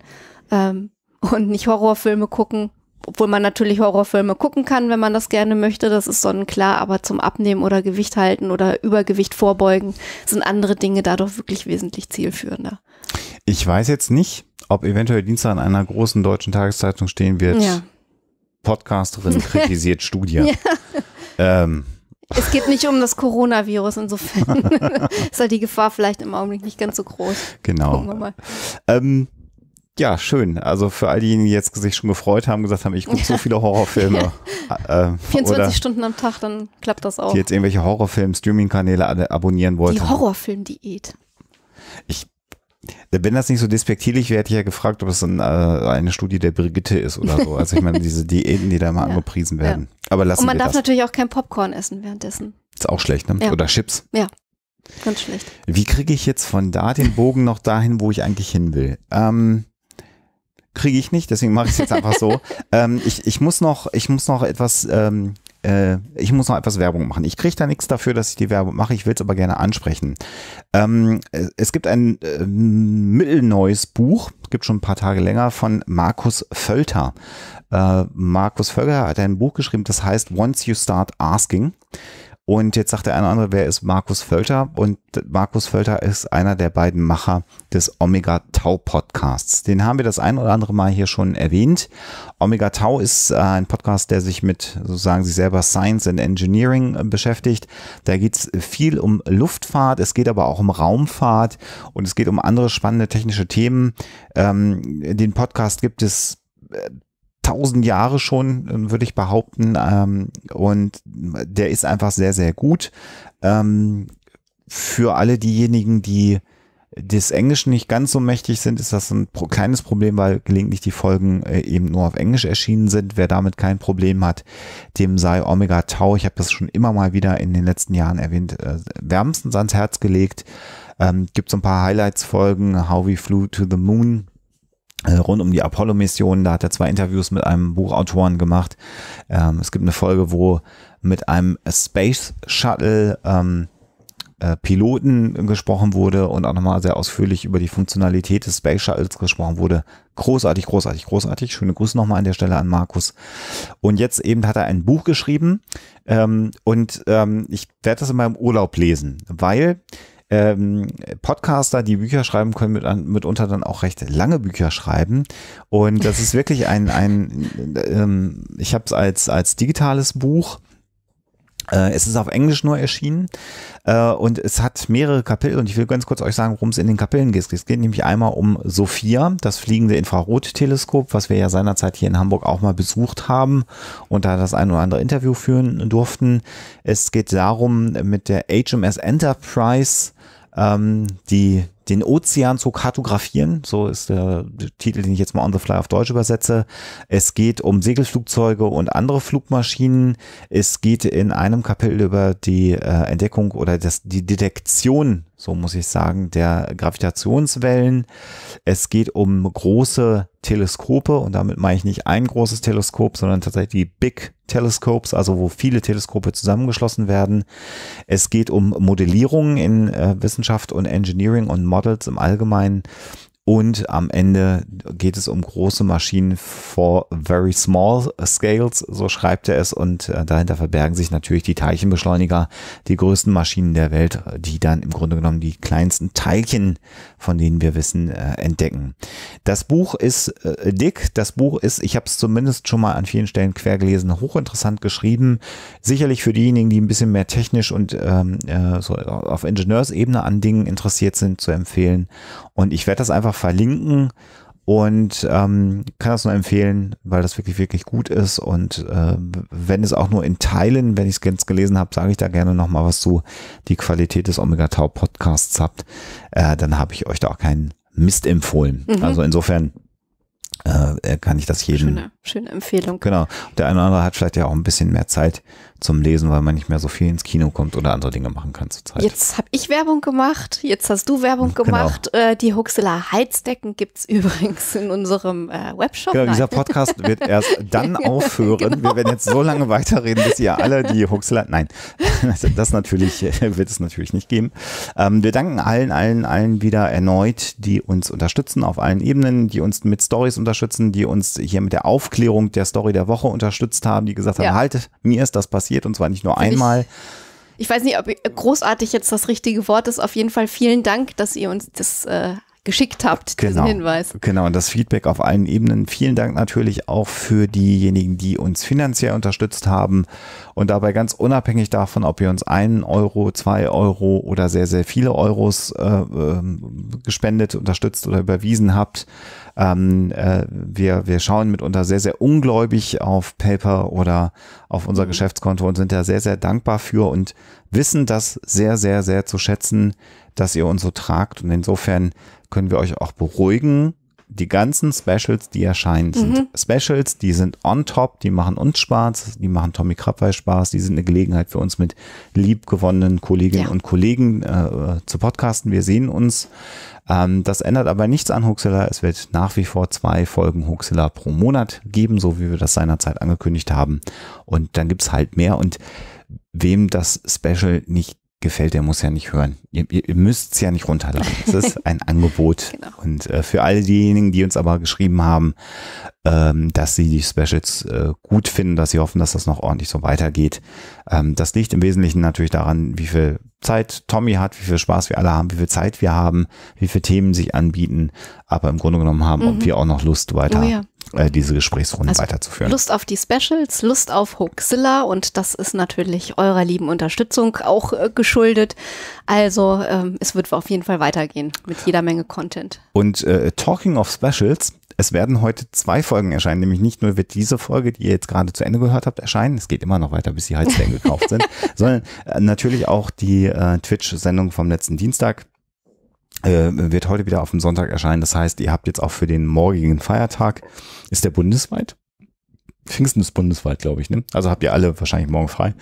ähm, und nicht Horrorfilme gucken. Obwohl man natürlich Horrorfilme gucken kann, wenn man das gerne möchte, das ist sonnenklar, aber zum Abnehmen oder Gewicht halten oder Übergewicht vorbeugen sind andere Dinge dadurch wirklich wesentlich zielführender. Ich weiß jetzt nicht, ob eventuell Dienstag in einer großen deutschen Tageszeitung stehen wird. Ja. Podcasterin kritisiert Studie. Ja. Ähm. Es geht nicht um das Coronavirus, insofern ist halt die Gefahr vielleicht im Augenblick nicht ganz so groß. Genau. Ähm, ja, schön. Also für all diejenigen, die jetzt sich schon gefreut haben, gesagt haben, ich gucke so viele Horrorfilme. Äh, 24 Stunden am Tag, dann klappt das auch. Die jetzt irgendwelche Horrorfilm-Streaming-Kanäle abonnieren wollten. Die Horrorfilm-Diät. Ich wenn das nicht so despektierlich wäre, hätte ich ja gefragt, ob es ein, äh, eine Studie der Brigitte ist oder so. Also ich meine, diese Diäten, die da mal ja. angepriesen werden. Ja. Aber lassen Und man darf das. natürlich auch kein Popcorn essen währenddessen. Ist auch schlecht, ne? Ja. Oder Chips. Ja, ganz schlecht. Wie kriege ich jetzt von da den Bogen noch dahin, wo ich eigentlich hin will? Ähm, kriege ich nicht, deswegen mache ich es jetzt einfach so. ähm, ich, ich, muss noch, ich muss noch etwas ähm, äh, ich muss noch etwas Werbung machen. Ich kriege da nichts dafür, dass ich die Werbung mache. Ich will es aber gerne ansprechen. Ähm, äh, es gibt ein äh, mittelneues Buch, gibt schon ein paar Tage länger, von Markus Völter. Äh, Markus Völter hat ein Buch geschrieben, das heißt Once You Start Asking. Und jetzt sagt der eine oder andere, wer ist Markus Völter? Und Markus Völter ist einer der beiden Macher des Omega Tau Podcasts. Den haben wir das ein oder andere Mal hier schon erwähnt. Omega Tau ist äh, ein Podcast, der sich mit, so sagen sie selber, Science and Engineering äh, beschäftigt. Da geht es viel um Luftfahrt, es geht aber auch um Raumfahrt und es geht um andere spannende technische Themen. Ähm, den Podcast gibt es äh, tausend Jahre schon, ähm, würde ich behaupten. Ähm, und der ist einfach sehr, sehr gut. Ähm, für alle diejenigen, die des Englischen nicht ganz so mächtig sind, ist das ein kleines Problem, weil gelegentlich die Folgen äh, eben nur auf Englisch erschienen sind. Wer damit kein Problem hat, dem sei Omega Tau, ich habe das schon immer mal wieder in den letzten Jahren erwähnt, äh, wärmstens ans Herz gelegt. Ähm, gibt so ein paar Highlights-Folgen, How We Flew to the Moon, äh, rund um die Apollo-Mission. Da hat er zwei Interviews mit einem Buchautoren gemacht. Ähm, es gibt eine Folge, wo mit einem Space Shuttle ähm, äh, Piloten gesprochen wurde und auch nochmal sehr ausführlich über die Funktionalität des Space Shuttles gesprochen wurde. Großartig, großartig, großartig. Schöne Grüße nochmal an der Stelle an Markus. Und jetzt eben hat er ein Buch geschrieben ähm, und ähm, ich werde das in meinem Urlaub lesen, weil ähm, Podcaster, die Bücher schreiben, können mit, mitunter dann auch recht lange Bücher schreiben. Und das ist wirklich ein, ein ähm, ich habe es als, als digitales Buch äh, es ist auf Englisch nur erschienen äh, und es hat mehrere Kapitel und ich will ganz kurz euch sagen, worum es in den Kapiteln geht. Es geht nämlich einmal um Sophia, das fliegende Infrarotteleskop, was wir ja seinerzeit hier in Hamburg auch mal besucht haben und da das ein oder andere Interview führen durften. Es geht darum, mit der HMS Enterprise ähm, die den Ozean zu kartografieren, so ist der Titel, den ich jetzt mal on the fly auf Deutsch übersetze. Es geht um Segelflugzeuge und andere Flugmaschinen. Es geht in einem Kapitel über die äh, Entdeckung oder das, die Detektion so muss ich sagen, der Gravitationswellen. Es geht um große Teleskope und damit meine ich nicht ein großes Teleskop, sondern tatsächlich die Big Telescopes, also wo viele Teleskope zusammengeschlossen werden. Es geht um Modellierungen in äh, Wissenschaft und Engineering und Models im Allgemeinen und am Ende geht es um große Maschinen for very small scales, so schreibt er es. Und äh, dahinter verbergen sich natürlich die Teilchenbeschleuniger, die größten Maschinen der Welt, die dann im Grunde genommen die kleinsten Teilchen, von denen wir wissen, äh, entdecken. Das Buch ist äh, dick. Das Buch ist, ich habe es zumindest schon mal an vielen Stellen quer gelesen, hochinteressant geschrieben. Sicherlich für diejenigen, die ein bisschen mehr technisch und ähm, so auf Ingenieursebene an Dingen interessiert sind, zu empfehlen. Und ich werde das einfach verlinken und ähm, kann das nur empfehlen, weil das wirklich, wirklich gut ist. Und äh, wenn es auch nur in Teilen, wenn ich es ganz gelesen habe, sage ich da gerne nochmal was zu, die Qualität des Omega Tau Podcasts habt, äh, dann habe ich euch da auch keinen Mist empfohlen. Mhm. Also insofern äh, äh, kann ich das jedem. Schöne, schöne Empfehlung. Genau. Der eine oder andere hat vielleicht ja auch ein bisschen mehr Zeit zum Lesen, weil man nicht mehr so viel ins Kino kommt oder andere Dinge machen kann zurzeit. Jetzt habe ich Werbung gemacht, jetzt hast du Werbung genau. gemacht. Genau. Äh, die Huxela Heizdecken gibt es übrigens in unserem äh, Webshop. Genau, dieser Podcast wird erst dann genau. aufhören. Genau. Wir werden jetzt so lange weiterreden, bis ihr alle die Huxela. Nein, das natürlich äh, wird es natürlich nicht geben. Ähm, wir danken allen, allen, allen wieder erneut, die uns unterstützen auf allen Ebenen, die uns mit Stories unterstützen unterstützen, die uns hier mit der Aufklärung der Story der Woche unterstützt haben, die gesagt haben, ja. halt, mir ist das passiert und zwar nicht nur Für einmal. Ich, ich weiß nicht, ob großartig jetzt das richtige Wort ist. Auf jeden Fall vielen Dank, dass ihr uns das äh, geschickt habt, diesen genau, Hinweis. Genau, und das Feedback auf allen Ebenen. Vielen Dank natürlich auch für diejenigen, die uns finanziell unterstützt haben und dabei ganz unabhängig davon, ob ihr uns einen Euro, zwei Euro oder sehr, sehr viele Euros äh, ähm, gespendet, unterstützt oder überwiesen habt. Ähm, äh, wir, wir schauen mitunter sehr, sehr ungläubig auf Paper oder auf unser mhm. Geschäftskonto und sind da sehr, sehr dankbar für und wissen das sehr, sehr, sehr zu schätzen, dass ihr uns so tragt. Und insofern können wir euch auch beruhigen. Die ganzen Specials, die erscheinen, sind mhm. Specials, die sind on top, die machen uns Spaß, die machen Tommy Krabweis Spaß, die sind eine Gelegenheit für uns mit liebgewonnenen Kolleginnen ja. und Kollegen äh, zu podcasten. Wir sehen uns. Ähm, das ändert aber nichts an Huxilla. Es wird nach wie vor zwei Folgen Huxilla pro Monat geben, so wie wir das seinerzeit angekündigt haben. Und dann gibt's halt mehr. Und wem das Special nicht gefällt, der muss ja nicht hören. Ihr, ihr müsst es ja nicht runterladen. Es ist ein Angebot. Genau. Und äh, für all diejenigen, die uns aber geschrieben haben, ähm, dass sie die Specials äh, gut finden, dass sie hoffen, dass das noch ordentlich so weitergeht. Ähm, das liegt im Wesentlichen natürlich daran, wie viel Zeit Tommy hat, wie viel Spaß wir alle haben, wie viel Zeit wir haben, wie viele Themen sich anbieten, aber im Grunde genommen haben mhm. und wir auch noch Lust weiter. Oh ja. Äh, diese Gesprächsrunde also weiterzuführen. Lust auf die Specials, Lust auf Hoaxilla und das ist natürlich eurer lieben Unterstützung auch äh, geschuldet. Also ähm, es wird auf jeden Fall weitergehen mit jeder Menge Content. Und äh, talking of Specials, es werden heute zwei Folgen erscheinen, nämlich nicht nur wird diese Folge, die ihr jetzt gerade zu Ende gehört habt, erscheinen. Es geht immer noch weiter, bis die Heizwellen gekauft sind, sondern äh, natürlich auch die äh, Twitch-Sendung vom letzten Dienstag äh, wird heute wieder auf dem Sonntag erscheinen. Das heißt, ihr habt jetzt auch für den morgigen Feiertag, ist der bundesweit? Pfingsten ist bundesweit, glaube ich. Ne? Also habt ihr alle wahrscheinlich morgen frei.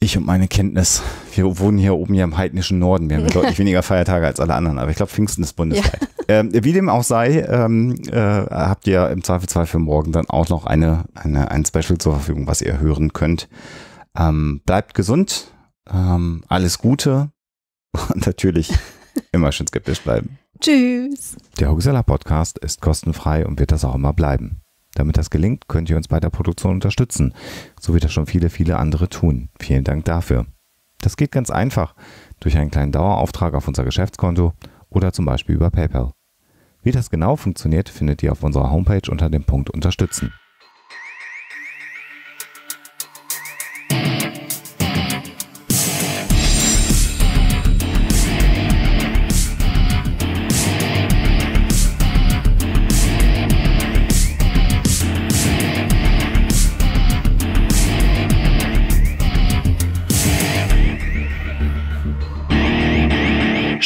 Ich und meine Kenntnis. Wir wohnen hier oben hier im heidnischen Norden. Wir haben deutlich weniger Feiertage als alle anderen, aber ich glaube, Pfingsten ist bundesweit. Ja. Ähm, wie dem auch sei, ähm, äh, habt ihr im Zweifelsfall für morgen dann auch noch eine, eine, ein Special zur Verfügung, was ihr hören könnt. Ähm, bleibt gesund, ähm, alles Gute und natürlich immer schön skeptisch bleiben. Tschüss. Der Hugsella Podcast ist kostenfrei und wird das auch immer bleiben. Damit das gelingt, könnt ihr uns bei der Produktion unterstützen, so wie das schon viele, viele andere tun. Vielen Dank dafür. Das geht ganz einfach durch einen kleinen Dauerauftrag auf unser Geschäftskonto oder zum Beispiel über PayPal. Wie das genau funktioniert, findet ihr auf unserer Homepage unter dem Punkt Unterstützen.